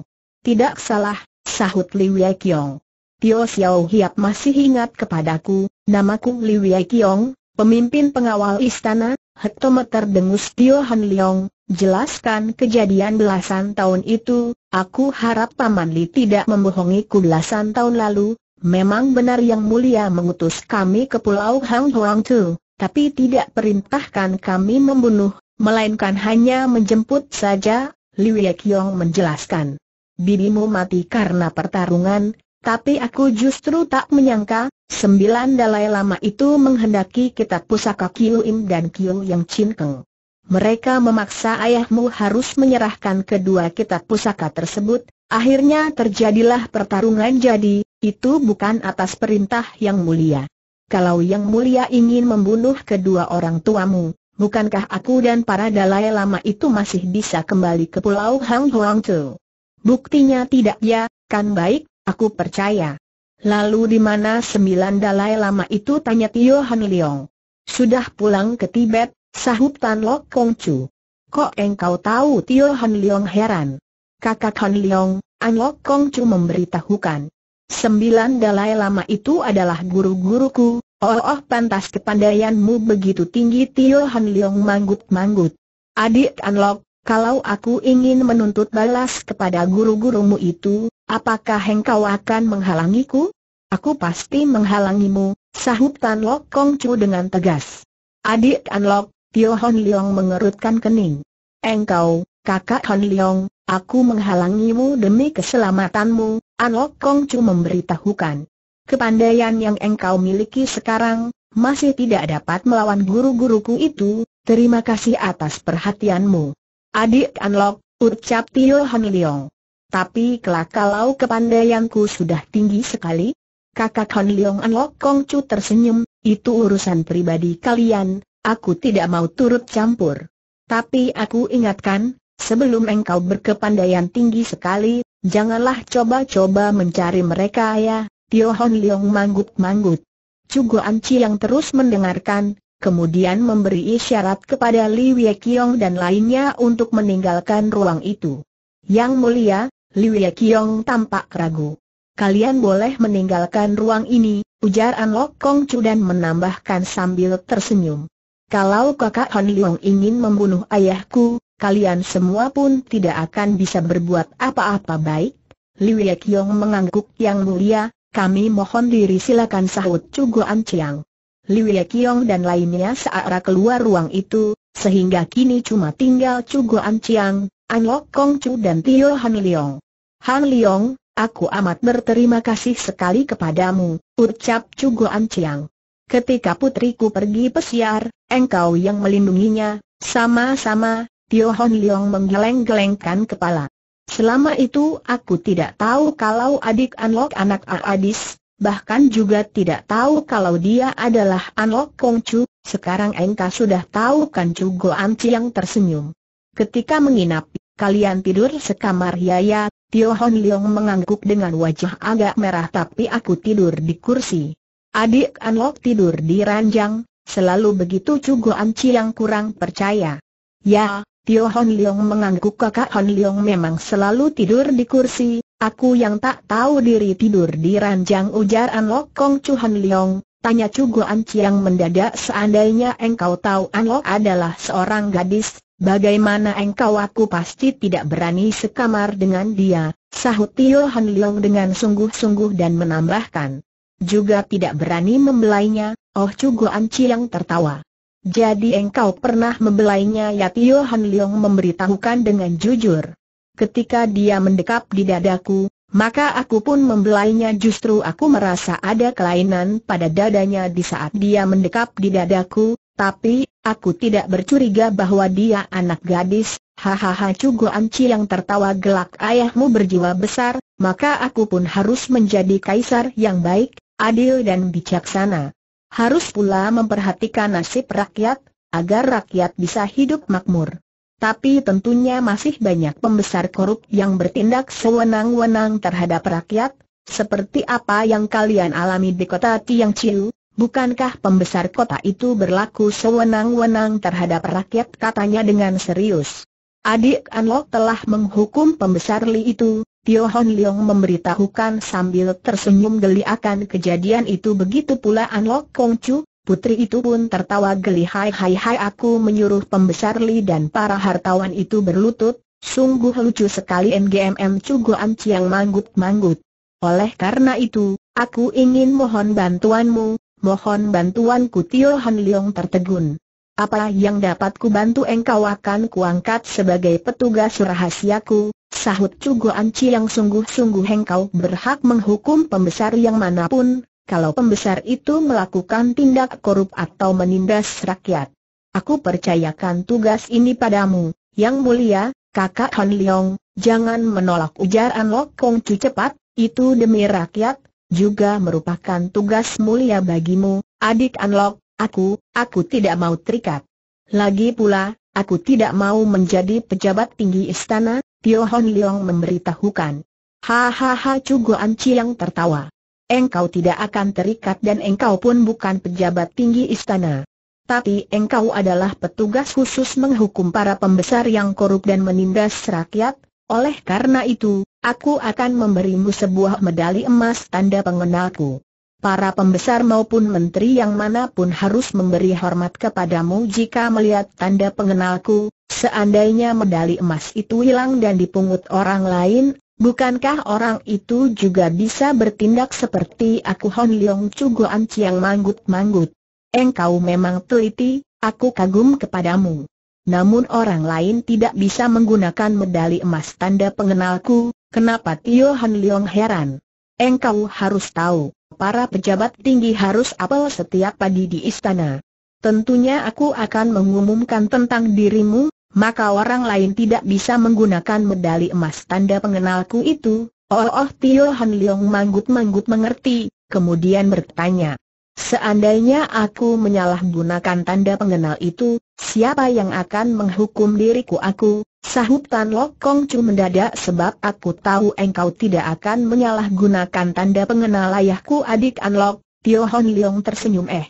Tidak salah, sahut Li Wei Tio Xiao Hiap masih ingat kepadaku, Namaku Li Wei Kiong, pemimpin pengawal istana, hektometer dengus Tio Han Leong, jelaskan kejadian belasan tahun itu, aku harap Paman Li tidak membohongiku belasan tahun lalu, memang benar yang mulia mengutus kami ke Pulau Hang Huang Tu, tapi tidak perintahkan kami membunuh, melainkan hanya menjemput saja, Li Wei Kiong menjelaskan. Bibimu mati karena pertarungan, tapi aku justru tak menyangka, sembilan dalai lama itu menghendaki kitab pusaka Kiu Im dan Kiu Yang Chin Mereka memaksa ayahmu harus menyerahkan kedua kitab pusaka tersebut, akhirnya terjadilah pertarungan jadi, itu bukan atas perintah yang mulia. Kalau yang mulia ingin membunuh kedua orang tuamu, bukankah aku dan para dalai lama itu masih bisa kembali ke pulau Hang Huang Tu? Buktinya tidak ya, kan baik, Aku percaya. Lalu di mana sembilan Dalai Lama itu tanya Tio Han Leong. Sudah pulang ke Tibet, sahut Tan Lok Kong Chu. Kok engkau tahu Tio Han Leong heran? Kakak Han Leong, An Lok Kong Chu memberitahukan. Sembilan Dalai Lama itu adalah guru-guruku, oh oh pantas kepandaianmu begitu tinggi Tio Han Leong manggut-manggut. Adik An Lok kalau aku ingin menuntut balas kepada guru-gurumu itu, apakah engkau akan menghalangiku? Aku pasti menghalangimu, sahut Tan Lok Kong Chu dengan tegas. Adik An Lok, Tio Hon Leong mengerutkan kening. Engkau, kakak Hon Leong, aku menghalangimu demi keselamatanmu, An Lok Kong Chu memberitahukan. Kepandaian yang engkau miliki sekarang, masih tidak dapat melawan guru-guruku itu, terima kasih atas perhatianmu. Adik Anlok, ucap Tio Hamiliong. Tapi kelak kalau kepandaianku sudah tinggi sekali, kakak Hamiliong Anlok Kongcu tersenyum, itu urusan pribadi kalian, aku tidak mau turut campur. Tapi aku ingatkan, sebelum engkau berkepandaian tinggi sekali, janganlah coba-coba mencari mereka ya, Tio Hon Leong manggut-manggut. Cugo Anci yang terus mendengarkan, kemudian memberi isyarat kepada Li Weqiong dan lainnya untuk meninggalkan ruang itu. Yang mulia, Li Weqiong tampak ragu. Kalian boleh meninggalkan ruang ini, ujar An Lok Kong Chu dan menambahkan sambil tersenyum. Kalau kakak Han Leong ingin membunuh ayahku, kalian semua pun tidak akan bisa berbuat apa-apa baik. Li Weqiong mengangguk yang mulia, kami mohon diri silakan sahut Chu Guan Liu Ye Kiong dan lainnya searah keluar ruang itu, sehingga kini cuma tinggal Chu Guan Chiang, An Lok Kong Chu dan Tio Han Leong. Han Leong, aku amat berterima kasih sekali kepadamu, ucap Chu Guan Chiang. Ketika putriku pergi pesiar, engkau yang melindunginya, sama-sama, Tio Han Leong menggeleng-gelengkan kepala. Selama itu aku tidak tahu kalau adik An Lok anak Aadis, bahkan juga tidak tahu kalau dia adalah Anok Chu. sekarang engkau sudah tahu kan Chu Chi yang tersenyum. Ketika menginap, kalian tidur sekamar Yaya, ya. Tio Hon Leong mengangguk dengan wajah agak merah tapi aku tidur di kursi. Adik Anok tidur di ranjang, selalu begitu Chu Chi yang kurang percaya. Ya, Tio Hon Leong mengangguk kakak Hon Leong memang selalu tidur di kursi, Aku yang tak tahu diri tidur di ranjang ujar An Lok Kong Chuhan Leong, tanya Chu An Chiang mendadak seandainya engkau tahu An Lok adalah seorang gadis, bagaimana engkau aku pasti tidak berani sekamar dengan dia, sahut Tio Han Leong dengan sungguh-sungguh dan menambahkan. Juga tidak berani membelainya, oh Chu An Chiang tertawa. Jadi engkau pernah membelainya ya Tio Han Leong memberitahukan dengan jujur. Ketika dia mendekap di dadaku, maka aku pun membelainya justru aku merasa ada kelainan pada dadanya di saat dia mendekap di dadaku, tapi, aku tidak bercuriga bahwa dia anak gadis, hahaha Cugo Anci yang tertawa gelak ayahmu berjiwa besar, maka aku pun harus menjadi kaisar yang baik, adil dan bijaksana. Harus pula memperhatikan nasib rakyat, agar rakyat bisa hidup makmur. Tapi tentunya masih banyak pembesar korup yang bertindak sewenang-wenang terhadap rakyat, seperti apa yang kalian alami di kota Tiang Chiu, bukankah pembesar kota itu berlaku sewenang-wenang terhadap rakyat katanya dengan serius. Adik Anlok telah menghukum pembesar Li itu, Tio Hon Leong memberitahukan sambil tersenyum geli akan kejadian itu begitu pula Anlok Kong Kongcu, Putri itu pun tertawa geli hai hai hai aku menyuruh pembesar Li dan para hartawan itu berlutut, sungguh lucu sekali NGMM Cugo Amci yang manggut-manggut. Oleh karena itu, aku ingin mohon bantuanmu, mohon bantuanku Tio Han Leong tertegun. Apa yang dapat ku bantu engkau akan kuangkat sebagai petugas rahasiaku, sahut Cugo Amci yang sungguh-sungguh engkau berhak menghukum pembesar yang manapun, kalau pembesar itu melakukan tindak korup atau menindas rakyat. Aku percayakan tugas ini padamu, yang mulia, kakak Han Leong, jangan menolak ujaran Lok Kong Cu cepat, itu demi rakyat, juga merupakan tugas mulia bagimu, adik An Lok, aku, aku tidak mau terikat. Lagi pula, aku tidak mau menjadi pejabat tinggi istana, Tio Han Leong memberitahukan. Hahaha Cuguan Goan Chiang tertawa engkau tidak akan terikat dan engkau pun bukan pejabat tinggi istana. Tapi engkau adalah petugas khusus menghukum para pembesar yang korup dan menindas rakyat, oleh karena itu, aku akan memberimu sebuah medali emas tanda pengenalku. Para pembesar maupun menteri yang manapun harus memberi hormat kepadamu jika melihat tanda pengenalku, seandainya medali emas itu hilang dan dipungut orang lain, Bukankah orang itu juga bisa bertindak seperti aku Hon Leong Chugoan Chiang manggut-manggut? Engkau memang teliti, aku kagum kepadamu. Namun orang lain tidak bisa menggunakan medali emas tanda pengenalku, kenapa Tio Han Leong heran? Engkau harus tahu, para pejabat tinggi harus apel setiap pagi di istana. Tentunya aku akan mengumumkan tentang dirimu, maka orang lain tidak bisa menggunakan medali emas tanda pengenalku itu. Oh, oh Tio Han Leong manggut-manggut mengerti, kemudian bertanya. Seandainya aku menyalahgunakan tanda pengenal itu, siapa yang akan menghukum diriku aku? Sahut Tan Lok Kong Chu mendadak sebab aku tahu engkau tidak akan menyalahgunakan tanda pengenal ayahku adik An Lok, Tio Han Leong tersenyum eh.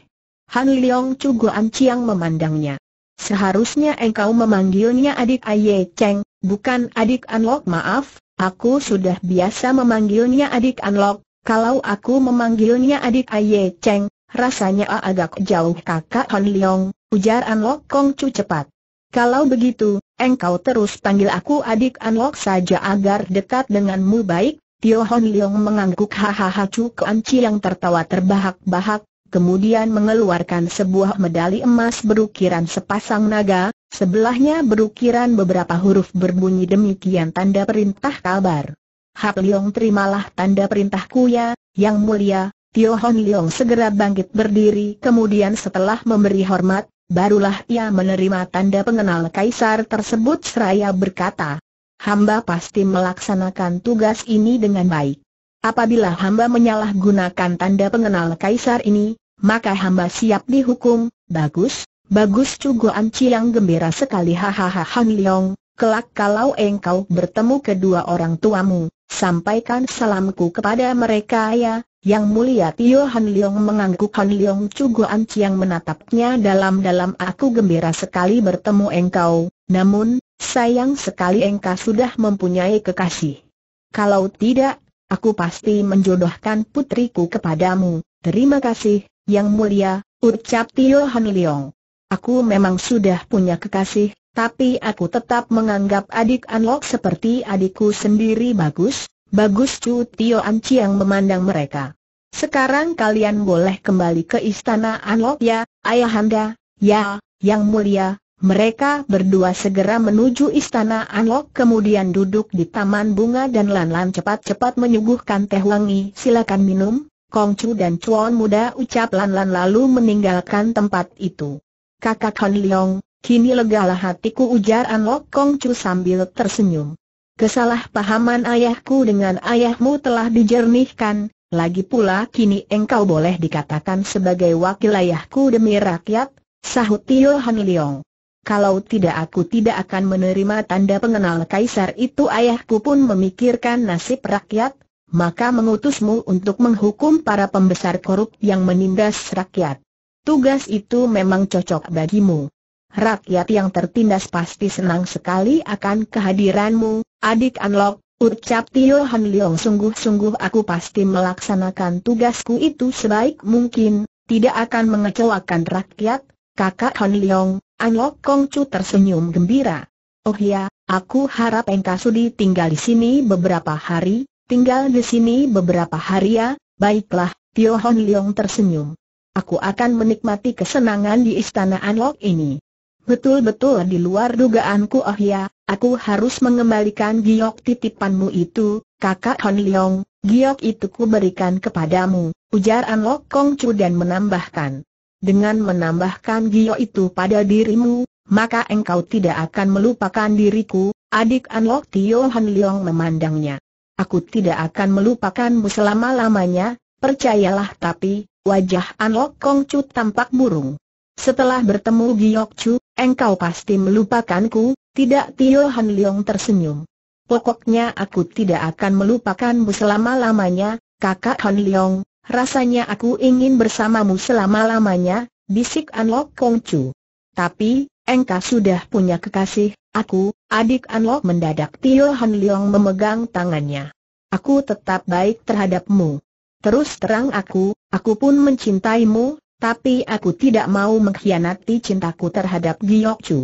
Han Leong Chu Guan Chiang memandangnya. Seharusnya engkau memanggilnya adik Aye Cheng, bukan adik Anlok maaf, aku sudah biasa memanggilnya adik Anlok, kalau aku memanggilnya adik Aye Cheng, rasanya agak jauh kakak Han Leong, ujar Anlok Kong Chu cepat. Kalau begitu, engkau terus panggil aku adik Anlok saja agar dekat denganmu baik, Tio Hon Leong mengangguk hahaha Chu Kuan Chi yang tertawa terbahak-bahak, kemudian mengeluarkan sebuah medali emas berukiran sepasang naga, sebelahnya berukiran beberapa huruf berbunyi demikian tanda perintah kabar. Hap Liong terimalah tanda perintahku ya, yang mulia, Tio Hon Liong segera bangkit berdiri kemudian setelah memberi hormat, barulah ia menerima tanda pengenal kaisar tersebut seraya berkata, hamba pasti melaksanakan tugas ini dengan baik. Apabila hamba menyalahgunakan tanda pengenal kaisar ini, maka hamba siap dihukum, bagus, bagus Anci yang gembira sekali hahaha Han Leong, kelak kalau engkau bertemu kedua orang tuamu, sampaikan salamku kepada mereka ya, yang mulia Tio Han Leong mengangguk Han Leong Anci yang menatapnya dalam-dalam aku gembira sekali bertemu engkau, namun, sayang sekali engkau sudah mempunyai kekasih. Kalau tidak, aku pasti menjodohkan putriku kepadamu, terima kasih, yang mulia, ucap Tio Han Leong. Aku memang sudah punya kekasih, tapi aku tetap menganggap adik Anlok seperti adikku sendiri bagus, bagus Cu Tio An Chiang memandang mereka. Sekarang kalian boleh kembali ke istana Anlok ya, ayahanda, ya, yang mulia, mereka berdua segera menuju istana Anlok kemudian duduk di taman bunga dan Lan Lan cepat-cepat menyuguhkan teh wangi silakan minum, Kongcu dan Chuan muda ucap Lan-Lan lalu meninggalkan tempat itu. Kakak Han Leong, kini legalah hatiku ujar An Lok Kongcu sambil tersenyum. Kesalahpahaman ayahku dengan ayahmu telah dijernihkan, lagi pula kini engkau boleh dikatakan sebagai wakil ayahku demi rakyat, sahut Tio Han Leong. Kalau tidak aku tidak akan menerima tanda pengenal kaisar itu ayahku pun memikirkan nasib rakyat, maka mengutusmu untuk menghukum para pembesar korup yang menindas rakyat. Tugas itu memang cocok bagimu. Rakyat yang tertindas pasti senang sekali akan kehadiranmu, adik Anlok, ucap Tio Han Leong sungguh-sungguh aku pasti melaksanakan tugasku itu sebaik mungkin, tidak akan mengecewakan rakyat, kakak Han Leong, Anlok Kong Chu tersenyum gembira. Oh ya, aku harap engkau sudi tinggal di sini beberapa hari, Tinggal di sini beberapa hari ya, baiklah, Tio Hon Leong tersenyum. Aku akan menikmati kesenangan di istana Anlok ini. Betul-betul di luar dugaanku oh ya, aku harus mengembalikan giok titipanmu itu, kakak Hon Leong, giok itu ku berikan kepadamu, ujar Anlok Kong Chu dan menambahkan. Dengan menambahkan giok itu pada dirimu, maka engkau tidak akan melupakan diriku, adik Anlok Tio Han Leong memandangnya aku tidak akan melupakanmu selama-lamanya, percayalah tapi, wajah An Lok Kong Chu tampak burung. Setelah bertemu Giok Chu, engkau pasti melupakanku, tidak Tio Han Leong tersenyum. Pokoknya aku tidak akan melupakanmu selama-lamanya, kakak Han Leong, rasanya aku ingin bersamamu selama-lamanya, bisik An Lok Kong Chu. Tapi, engkau sudah punya kekasih, Aku, adik Anlok mendadak Tio Han Leong memegang tangannya. Aku tetap baik terhadapmu. Terus terang aku, aku pun mencintaimu, tapi aku tidak mau mengkhianati cintaku terhadap Giok Chu.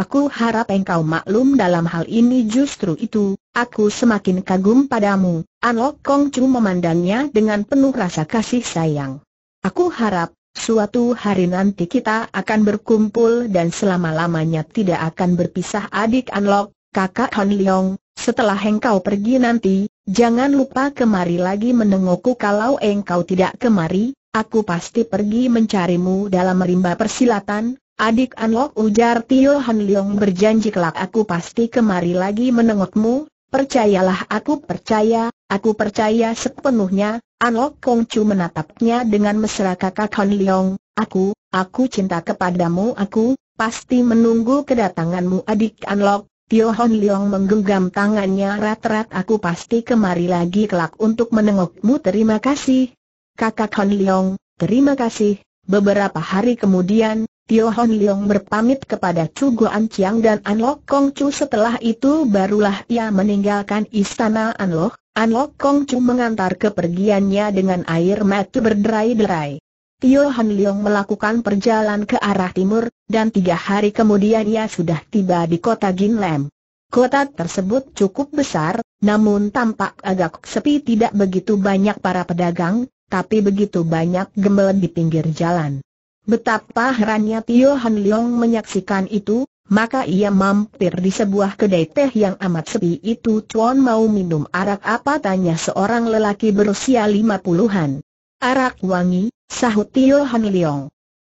Aku harap engkau maklum dalam hal ini justru itu, aku semakin kagum padamu. Anlok Kong Chu memandangnya dengan penuh rasa kasih sayang. Aku harap, Suatu hari nanti kita akan berkumpul dan selama-lamanya tidak akan berpisah adik Anlok, kakak Han Leong, setelah engkau pergi nanti, jangan lupa kemari lagi menengokku kalau engkau tidak kemari, aku pasti pergi mencarimu dalam rimba persilatan, adik Anlok ujar Tio Han Leong berjanji kelak aku pasti kemari lagi menengokmu, Percayalah aku percaya, aku percaya sepenuhnya, Anlok Kong Chu menatapnya dengan mesra kakak Han Leong, aku, aku cinta kepadamu aku, pasti menunggu kedatanganmu adik Anlok, Tio Han Leong menggenggam tangannya rat-rat aku pasti kemari lagi kelak untuk menengokmu terima kasih. Kakak Han Leong, terima kasih. Beberapa hari kemudian, Tio Hon Leong berpamit kepada Chu Guan Chiang dan An Lok Kong Chu setelah itu barulah ia meninggalkan istana An Lok. An Lok Kong Chu mengantar kepergiannya dengan air mata berderai-derai. Tio Hon Leong melakukan perjalanan ke arah timur, dan tiga hari kemudian ia sudah tiba di kota Lam. Kota tersebut cukup besar, namun tampak agak sepi tidak begitu banyak para pedagang, tapi begitu banyak gembel di pinggir jalan. Betapa herannya Tio Han Leong menyaksikan itu, maka ia mampir di sebuah kedai teh yang amat sepi itu Chuan mau minum arak apa tanya seorang lelaki berusia lima puluhan. Arak wangi, sahut Tio Han Leong.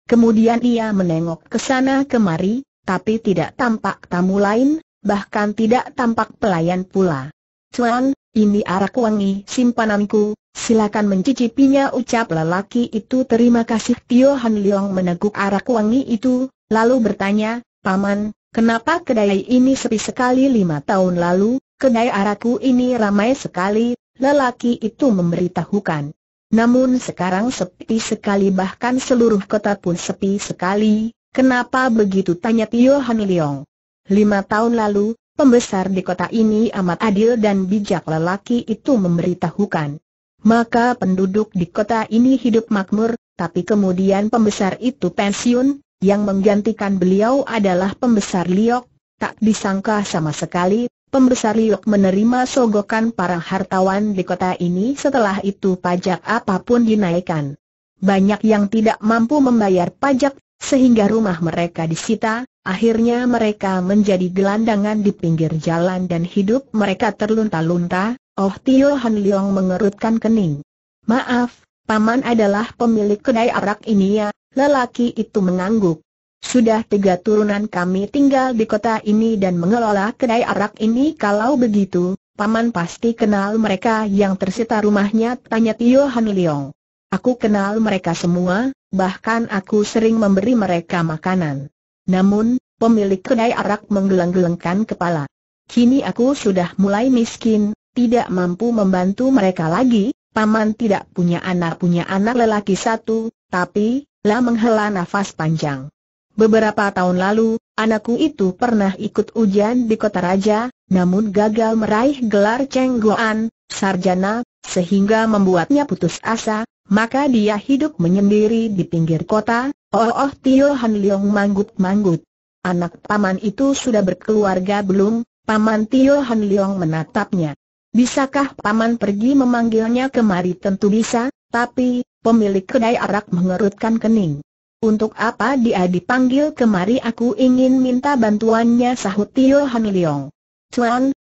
Kemudian ia menengok ke sana kemari, tapi tidak tampak tamu lain, bahkan tidak tampak pelayan pula. Chuan, ini arak wangi simpananku, Silakan mencicipinya ucap lelaki itu terima kasih Tio Han Leong meneguk arak wangi itu, lalu bertanya, Paman, kenapa kedai ini sepi sekali lima tahun lalu, kedai araku ini ramai sekali, lelaki itu memberitahukan. Namun sekarang sepi sekali bahkan seluruh kota pun sepi sekali, kenapa begitu tanya Tio Han Leong. Lima tahun lalu, pembesar di kota ini amat adil dan bijak lelaki itu memberitahukan maka penduduk di kota ini hidup makmur, tapi kemudian pembesar itu pensiun, yang menggantikan beliau adalah pembesar Liok, tak disangka sama sekali, pembesar Liok menerima sogokan para hartawan di kota ini setelah itu pajak apapun dinaikkan. Banyak yang tidak mampu membayar pajak, sehingga rumah mereka disita, akhirnya mereka menjadi gelandangan di pinggir jalan dan hidup mereka terlunta-lunta, Oh Tio Han Leong mengerutkan kening. Maaf, paman adalah pemilik kedai arak ini ya, lelaki itu mengangguk. Sudah tiga turunan kami tinggal di kota ini dan mengelola kedai arak ini kalau begitu, paman pasti kenal mereka yang tersita rumahnya tanya Tio Han Leong. Aku kenal mereka semua, bahkan aku sering memberi mereka makanan. Namun, pemilik kedai arak menggeleng-gelengkan kepala. Kini aku sudah mulai miskin, tidak mampu membantu mereka lagi, paman tidak punya anak punya anak lelaki satu, tapi, lah menghela nafas panjang. Beberapa tahun lalu, anakku itu pernah ikut ujian di kota raja, namun gagal meraih gelar cengguan sarjana, sehingga membuatnya putus asa, maka dia hidup menyendiri di pinggir kota, oh oh Tio Han Leong manggut-manggut. Anak paman itu sudah berkeluarga belum? Paman Tio Han Leong menatapnya. Bisakah paman pergi memanggilnya kemari tentu bisa, tapi, pemilik kedai arak mengerutkan kening. Untuk apa dia dipanggil kemari aku ingin minta bantuannya sahut Tio Han Liong.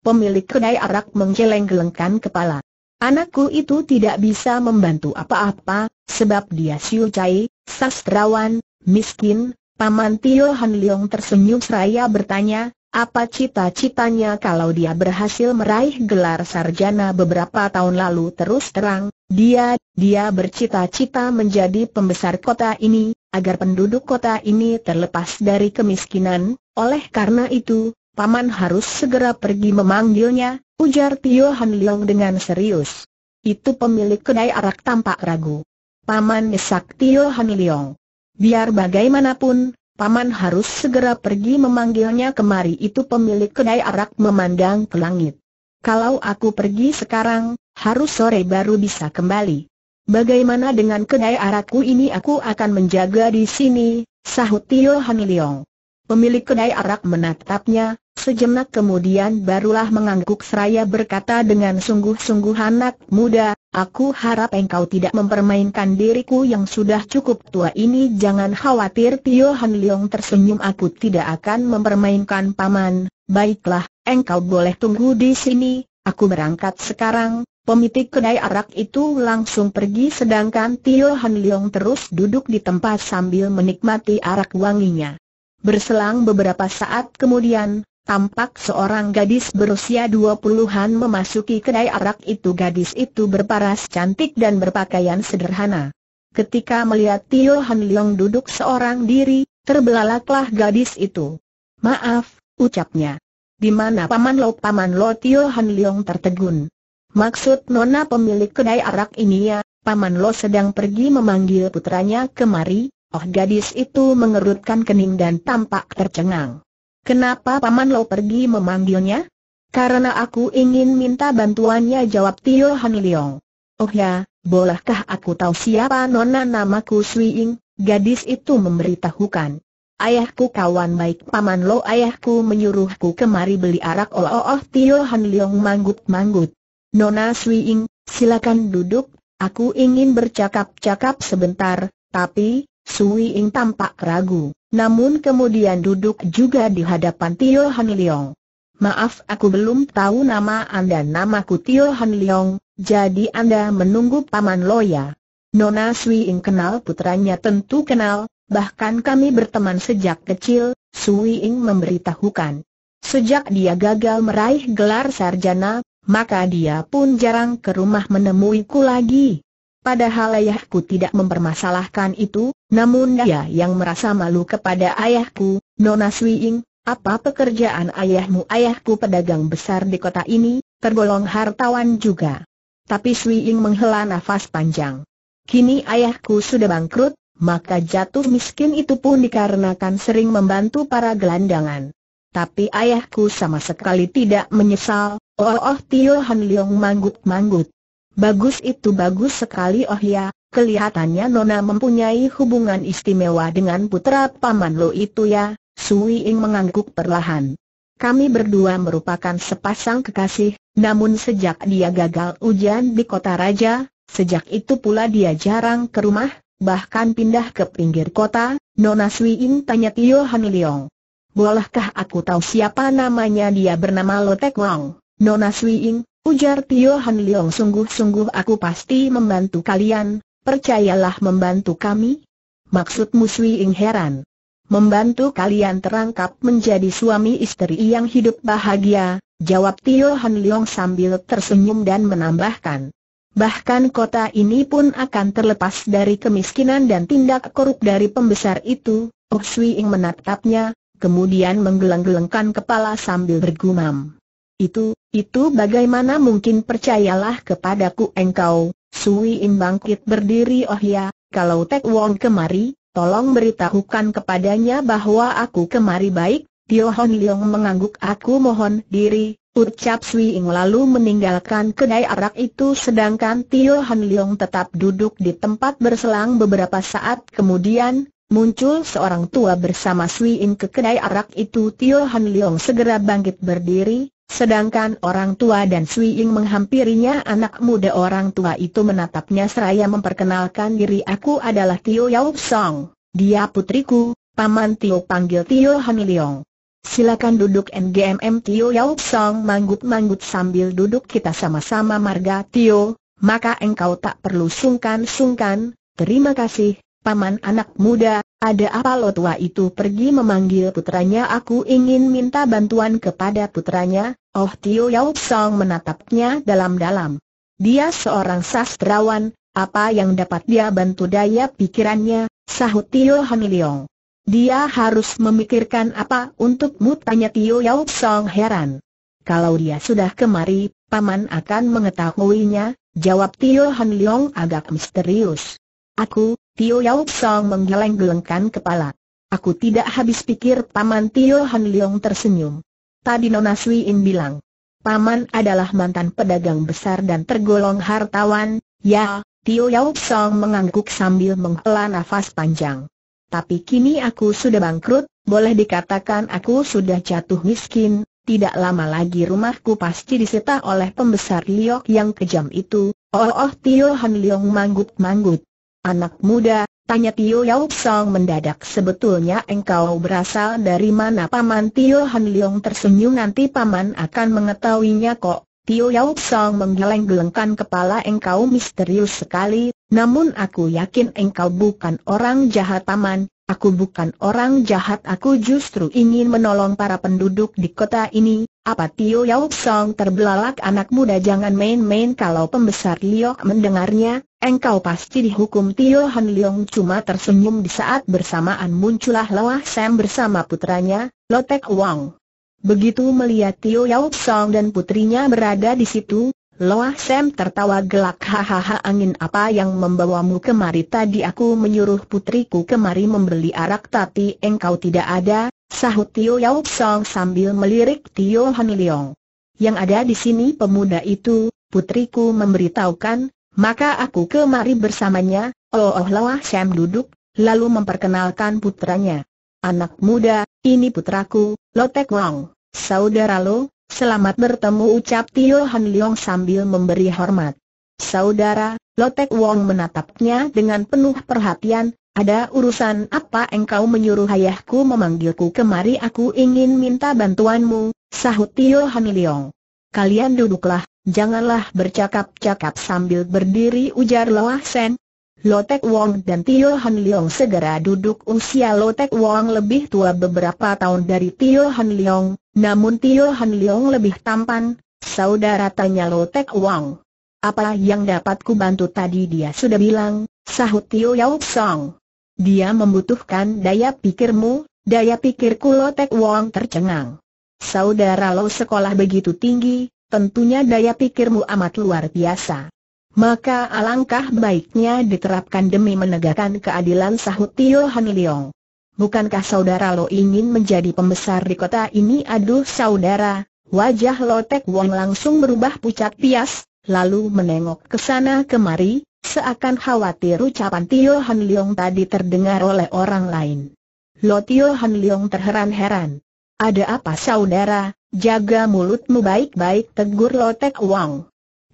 pemilik kedai arak menggeleng-gelengkan kepala. Anakku itu tidak bisa membantu apa-apa, sebab dia Siu cai, sastrawan, miskin, Paman Tio Han Liong tersenyum seraya bertanya, apa cita-citanya kalau dia berhasil meraih gelar sarjana beberapa tahun lalu terus terang, dia, dia bercita-cita menjadi pembesar kota ini, agar penduduk kota ini terlepas dari kemiskinan, oleh karena itu, Paman harus segera pergi memanggilnya, ujar Tio Han Leong dengan serius. Itu pemilik kedai arak tampak ragu. Paman desak Tio Han Leong. Biar bagaimanapun, Paman harus segera pergi memanggilnya kemari itu pemilik kedai arak memandang ke langit. Kalau aku pergi sekarang, harus sore baru bisa kembali. Bagaimana dengan kedai arakku ini aku akan menjaga di sini, sahut Tio Han Leong. Pemilik kedai arak menatapnya, sejenak kemudian barulah mengangguk seraya berkata dengan sungguh-sungguh anak muda, aku harap engkau tidak mempermainkan diriku yang sudah cukup tua ini jangan khawatir Tio Han Leong tersenyum aku tidak akan mempermainkan paman, baiklah, engkau boleh tunggu di sini, aku berangkat sekarang, Pemitik kedai arak itu langsung pergi sedangkan Tio Han Leong terus duduk di tempat sambil menikmati arak wanginya. Berselang beberapa saat kemudian, tampak seorang gadis berusia dua puluhan memasuki kedai arak itu Gadis itu berparas cantik dan berpakaian sederhana Ketika melihat Tio Han Leong duduk seorang diri, terbelalaklah gadis itu Maaf, ucapnya Di mana Paman Lo Paman Lo Tio Han Leong tertegun Maksud Nona pemilik kedai arak ini ya, Paman Lo sedang pergi memanggil putranya kemari, Oh gadis itu mengerutkan kening dan tampak tercengang. Kenapa Paman Lo pergi memanggilnya? Karena aku ingin minta bantuannya jawab Tio Han Leong. Oh ya, bolehkah aku tahu siapa nona namaku Sui Ying? Gadis itu memberitahukan. Ayahku kawan baik Paman Lo ayahku menyuruhku kemari beli arak oh oh, oh Tio Han Leong manggut-manggut. Nona Sui Ying, silakan duduk, aku ingin bercakap-cakap sebentar, tapi, Sui Ing tampak ragu, namun kemudian duduk juga di hadapan Tio Han Leong. Maaf aku belum tahu nama Anda namaku Tio Han Leong, jadi Anda menunggu Paman Loya. Nona Sui Ing kenal putranya tentu kenal, bahkan kami berteman sejak kecil, Sui Ing memberitahukan. Sejak dia gagal meraih gelar sarjana, maka dia pun jarang ke rumah menemuiku lagi. Padahal ayahku tidak mempermasalahkan itu, namun dia yang merasa malu kepada ayahku, Nona Swiing, apa pekerjaan ayahmu? Ayahku pedagang besar di kota ini, tergolong hartawan juga. Tapi Swiing menghela nafas panjang. Kini ayahku sudah bangkrut, maka jatuh miskin itu pun dikarenakan sering membantu para gelandangan. Tapi ayahku sama sekali tidak menyesal, oh oh Tio Han Leong manggut-manggut. Bagus itu bagus sekali oh ya, kelihatannya Nona mempunyai hubungan istimewa dengan putra Paman Lo itu ya, Sui Ing mengangguk perlahan. Kami berdua merupakan sepasang kekasih, namun sejak dia gagal ujian di kota raja, sejak itu pula dia jarang ke rumah, bahkan pindah ke pinggir kota, Nona Sui Ing tanya Tio Han Leong. Bolehkah aku tahu siapa namanya dia bernama Lotek Wang? Nona Sui Ing, Ujar Tio Han Leong sungguh-sungguh aku pasti membantu kalian, percayalah membantu kami. Maksud Sui Ing heran. Membantu kalian terangkap menjadi suami istri yang hidup bahagia, jawab Tio Han Leong sambil tersenyum dan menambahkan. Bahkan kota ini pun akan terlepas dari kemiskinan dan tindak korup dari pembesar itu. Musui Ing menatapnya, kemudian menggeleng-gelengkan kepala sambil bergumam. Itu, itu bagaimana mungkin percayalah kepadaku engkau, Sui Im bangkit berdiri oh ya, kalau Tek Wong kemari, tolong beritahukan kepadanya bahwa aku kemari baik, Tio Hon Leong mengangguk aku mohon diri, ucap Sui Im lalu meninggalkan kedai arak itu sedangkan Tio Hon Leong tetap duduk di tempat berselang beberapa saat kemudian, Muncul seorang tua bersama Sui In ke kedai arak itu Tio Han Leong segera bangkit berdiri, Sedangkan orang tua dan Sui Ying menghampirinya anak muda orang tua itu menatapnya seraya memperkenalkan diri aku adalah Tio Yau Song, dia putriku, paman Tio panggil Tio Han Leong. Silakan duduk NGMM Tio Yau Song manggut-manggut sambil duduk kita sama-sama marga Tio, maka engkau tak perlu sungkan-sungkan, terima kasih, paman anak muda, ada apa lo tua itu pergi memanggil putranya aku ingin minta bantuan kepada putranya, Oh Tio Yau Song menatapnya dalam-dalam. Dia seorang sastrawan, apa yang dapat dia bantu daya pikirannya, sahut Tio Han Leong. Dia harus memikirkan apa untukmu tanya Tio Yau Song heran. Kalau dia sudah kemari, paman akan mengetahuinya, jawab Tio Han Leong agak misterius. Aku, Tio Yau Song menggeleng-gelengkan kepala. Aku tidak habis pikir Paman Tio Han Leong tersenyum. Tadi Nona Sui In bilang, Paman adalah mantan pedagang besar dan tergolong hartawan, ya, Tio Yau Song mengangguk sambil menghela nafas panjang. Tapi kini aku sudah bangkrut, boleh dikatakan aku sudah jatuh miskin, tidak lama lagi rumahku pasti disita oleh pembesar Liok yang kejam itu. Oh oh Tio Han Leong manggut-manggut. Anak muda, tanya Tio Yau Song mendadak sebetulnya engkau berasal dari mana Paman Tio Han Leong tersenyum nanti Paman akan mengetahuinya kok. Tio Yau Song menggeleng-gelengkan kepala engkau misterius sekali, namun aku yakin engkau bukan orang jahat Paman, Aku bukan orang jahat aku justru ingin menolong para penduduk di kota ini, apa Tio Yau Song terbelalak anak muda jangan main-main kalau pembesar Liok mendengarnya, engkau pasti dihukum Tio Han Leong cuma tersenyum di saat bersamaan muncullah lelah Sam bersama putranya, Lotek Wang. Begitu melihat Tio Yau Song dan putrinya berada di situ, Loah Sam tertawa gelak hahaha angin apa yang membawamu kemari tadi aku menyuruh putriku kemari membeli arak tapi engkau tidak ada, sahut Tio Yau Song sambil melirik Tio Han Leong. Yang ada di sini pemuda itu, putriku memberitahukan, maka aku kemari bersamanya, oh oh Loah Sam duduk, lalu memperkenalkan putranya. Anak muda, ini putraku, Lotek Wong, saudara lo, Selamat bertemu ucap Tio Han Leong sambil memberi hormat. Saudara, Lotek Wong menatapnya dengan penuh perhatian, ada urusan apa engkau menyuruh ayahku memanggilku kemari aku ingin minta bantuanmu, sahut Tio Han Leong. Kalian duduklah, janganlah bercakap-cakap sambil berdiri ujar Loah Sen, Lotek Wong dan Tio Han Leong segera duduk usia Lotek Wong lebih tua beberapa tahun dari Tio Han Leong, namun Tio Han Leong lebih tampan, saudara tanya Lotek Wong. Apa yang dapat ku bantu tadi dia sudah bilang, sahut Tio Yau Song. Dia membutuhkan daya pikirmu, daya pikirku Lotek Wong tercengang. Saudara lo sekolah begitu tinggi, tentunya daya pikirmu amat luar biasa. Maka alangkah baiknya diterapkan demi menegakkan keadilan sahut Tio Han Leong. Bukankah saudara lo ingin menjadi pembesar di kota ini? Aduh saudara, wajah Lo Tek Wong langsung berubah pucat pias, lalu menengok ke sana kemari, seakan khawatir ucapan Tio Han Leong tadi terdengar oleh orang lain. Lo Tio Han Leong terheran-heran. Ada apa saudara, jaga mulutmu baik-baik tegur Lo Tek Wong.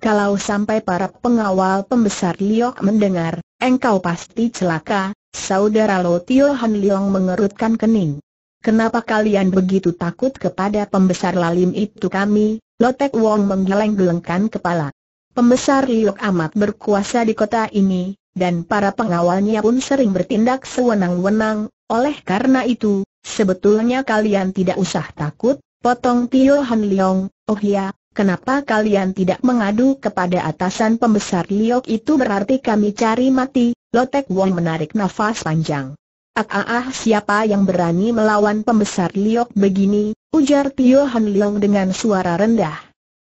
Kalau sampai para pengawal pembesar Liok mendengar, engkau pasti celaka, saudara Lo Tio Han Liong mengerutkan kening. Kenapa kalian begitu takut kepada pembesar lalim itu kami? Lo Tek Wong menggeleng-gelengkan kepala. Pembesar Liok amat berkuasa di kota ini, dan para pengawalnya pun sering bertindak sewenang-wenang, oleh karena itu, sebetulnya kalian tidak usah takut, potong Tio Han Liong, oh ya, Kenapa kalian tidak mengadu kepada atasan pembesar Liok itu berarti kami cari mati, Lotek Wong menarik nafas panjang. Ah, ah, ah siapa yang berani melawan pembesar Liok begini, ujar Tio Han Leong dengan suara rendah.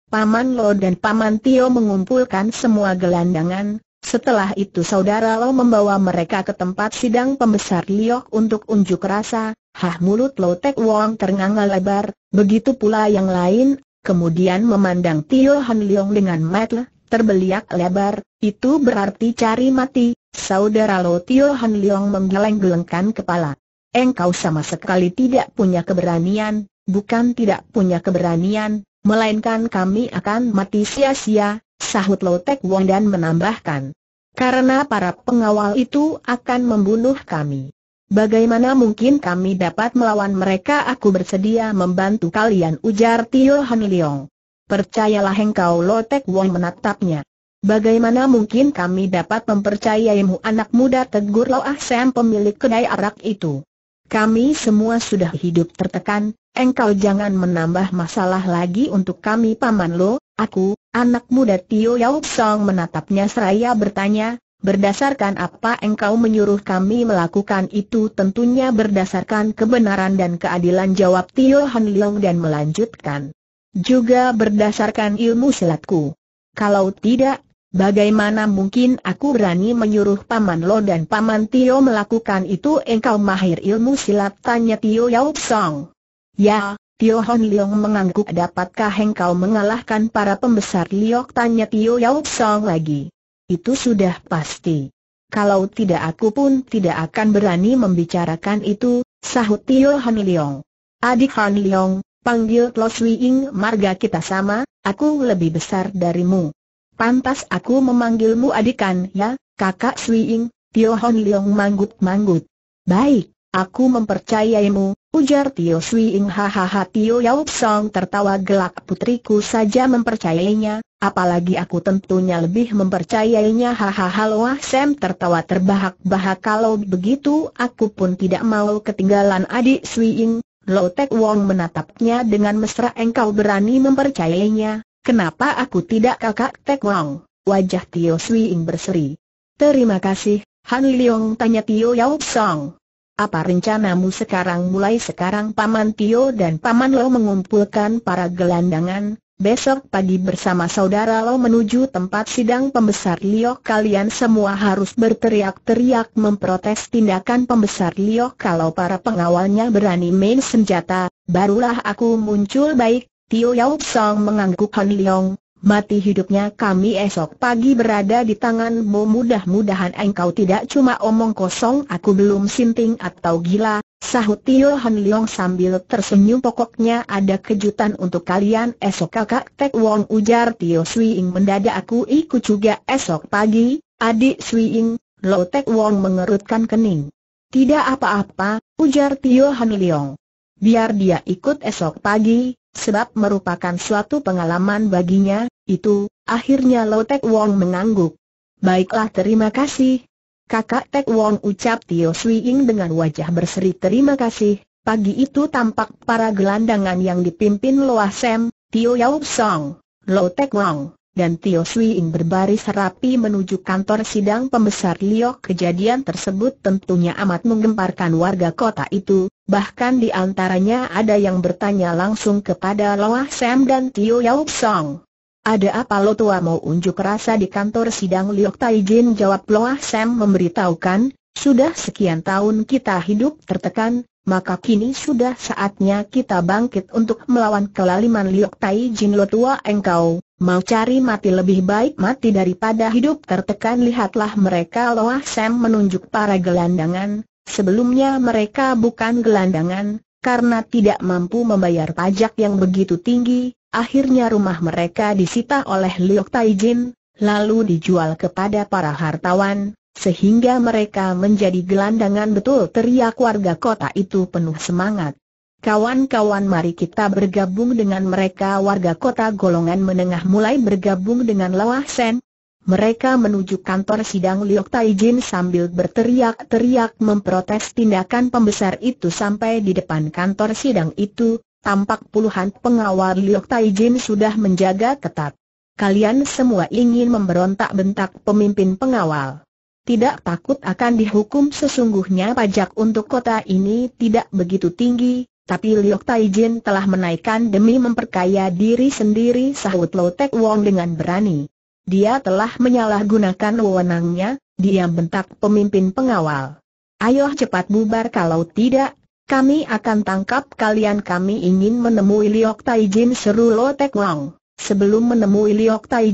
Paman Lo dan Paman Tio mengumpulkan semua gelandangan, setelah itu saudara Lo membawa mereka ke tempat sidang pembesar Liok untuk unjuk rasa, hah mulut Lo Tek Wong ternganga lebar, begitu pula yang lain, kemudian memandang Tio Han Leong dengan mata terbeliak lebar, itu berarti cari mati, saudara Lo Tio Han Leong menggeleng-gelengkan kepala. Engkau sama sekali tidak punya keberanian, bukan tidak punya keberanian, melainkan kami akan mati sia-sia, sahut Lo Tek Wong dan menambahkan. Karena para pengawal itu akan membunuh kami. Bagaimana mungkin kami dapat melawan mereka? Aku bersedia membantu kalian ujar Tio Han Leong. Percayalah engkau Lotek Wong menatapnya. Bagaimana mungkin kami dapat mempercayaimu anak muda tegur Lo Ah Sam pemilik kedai arak itu. Kami semua sudah hidup tertekan, engkau jangan menambah masalah lagi untuk kami paman lo, aku, anak muda Tio Yau Song menatapnya seraya bertanya, Berdasarkan apa engkau menyuruh kami melakukan itu tentunya berdasarkan kebenaran dan keadilan jawab Tio Han Leong dan melanjutkan. Juga berdasarkan ilmu silatku. Kalau tidak, bagaimana mungkin aku berani menyuruh Paman Lo dan Paman Tio melakukan itu engkau mahir ilmu silat tanya Tio Yau Song. Ya, Tio Hon Leong mengangguk dapatkah engkau mengalahkan para pembesar Liok tanya Tio Yau Song lagi itu sudah pasti. Kalau tidak aku pun tidak akan berani membicarakan itu, sahut Tio Han Leong. Adik Han Leong, panggil Klo Sui Ing marga kita sama, aku lebih besar darimu. Pantas aku memanggilmu adikan ya, kakak Sui Ing, Tio Han Leong manggut-manggut. Baik, aku mempercayaimu, ujar Tio Sui Ing hahaha Tio Yau Song tertawa gelak putriku saja mempercayainya, Apalagi aku tentunya lebih mempercayainya hahaha Loah Sam tertawa terbahak-bahak kalau begitu aku pun tidak mau ketinggalan adik Sui Ying. Lo Tek Wong menatapnya dengan mesra engkau berani mempercayainya, kenapa aku tidak kakak Tek Wong? Wajah Tio Sui Ying berseri. Terima kasih, Han Leong tanya Tio Yau Song. Apa rencanamu sekarang mulai sekarang Paman Tio dan Paman Lo mengumpulkan para gelandangan, Besok pagi bersama saudara lo menuju tempat sidang pembesar Liok kalian semua harus berteriak-teriak memprotes tindakan pembesar Liok kalau para pengawalnya berani main senjata, barulah aku muncul baik, Tio Yau Song mengangguk Han Leong, Mati hidupnya kami esok pagi berada di tanganmu mudah-mudahan engkau tidak cuma omong kosong aku belum sinting atau gila, Sahut Tio Han Leong sambil tersenyum pokoknya ada kejutan untuk kalian esok kakak Tek Wong ujar Tio Sui Ing mendadak aku ikut juga esok pagi, adik Sui Ing, Lo Tek Wong mengerutkan kening. Tidak apa-apa, ujar Tio Han Leong. Biar dia ikut esok pagi, sebab merupakan suatu pengalaman baginya, itu, akhirnya Lo Tek Wong mengangguk. Baiklah terima kasih, Kakak Tek Wong ucap Tio Sui Ying dengan wajah berseri terima kasih, pagi itu tampak para gelandangan yang dipimpin Loa Sam, Tio Yau Song, Lo Tek Wong, dan Tio Sui Ying berbaris rapi menuju kantor sidang pembesar Liok kejadian tersebut tentunya amat menggemparkan warga kota itu, bahkan di antaranya ada yang bertanya langsung kepada Loa Sam dan Tio Yau Song. Ada apa lo tua mau unjuk rasa di kantor sidang Liok Tai jawab Loah Sam memberitahukan, sudah sekian tahun kita hidup tertekan, maka kini sudah saatnya kita bangkit untuk melawan kelaliman Liok Tai Jin lo tua engkau, mau cari mati lebih baik mati daripada hidup tertekan lihatlah mereka Loah Sam menunjuk para gelandangan, sebelumnya mereka bukan gelandangan, karena tidak mampu membayar pajak yang begitu tinggi, Akhirnya rumah mereka disita oleh Liok Taijin, lalu dijual kepada para hartawan, sehingga mereka menjadi gelandangan betul teriak warga kota itu penuh semangat. Kawan-kawan mari kita bergabung dengan mereka warga kota golongan menengah mulai bergabung dengan Lawah Sen. Mereka menuju kantor sidang Liok Taijin sambil berteriak-teriak memprotes tindakan pembesar itu sampai di depan kantor sidang itu, tampak puluhan pengawal Liok Tai sudah menjaga ketat. Kalian semua ingin memberontak bentak pemimpin pengawal. Tidak takut akan dihukum sesungguhnya pajak untuk kota ini tidak begitu tinggi, tapi Liok Tai telah menaikkan demi memperkaya diri sendiri sahut Lo Tek Wong dengan berani. Dia telah menyalahgunakan wewenangnya, dia bentak pemimpin pengawal. Ayo cepat bubar kalau tidak, kami akan tangkap kalian kami ingin menemui Liok Tai seru Lo Tek Wang. Sebelum menemui Liok Tai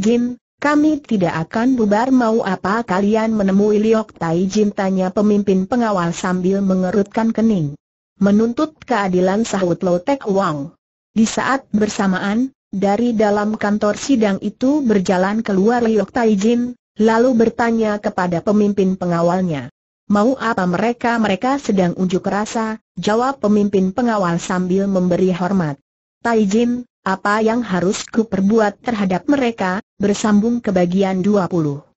kami tidak akan bubar mau apa kalian menemui Liok Tai tanya pemimpin pengawal sambil mengerutkan kening. Menuntut keadilan sahut Lo Tek Wang. Di saat bersamaan, dari dalam kantor sidang itu berjalan keluar Liok Tai lalu bertanya kepada pemimpin pengawalnya. Mau apa mereka? Mereka sedang unjuk rasa, jawab pemimpin pengawal sambil memberi hormat. Tai apa yang harus perbuat terhadap mereka, bersambung ke bagian 20.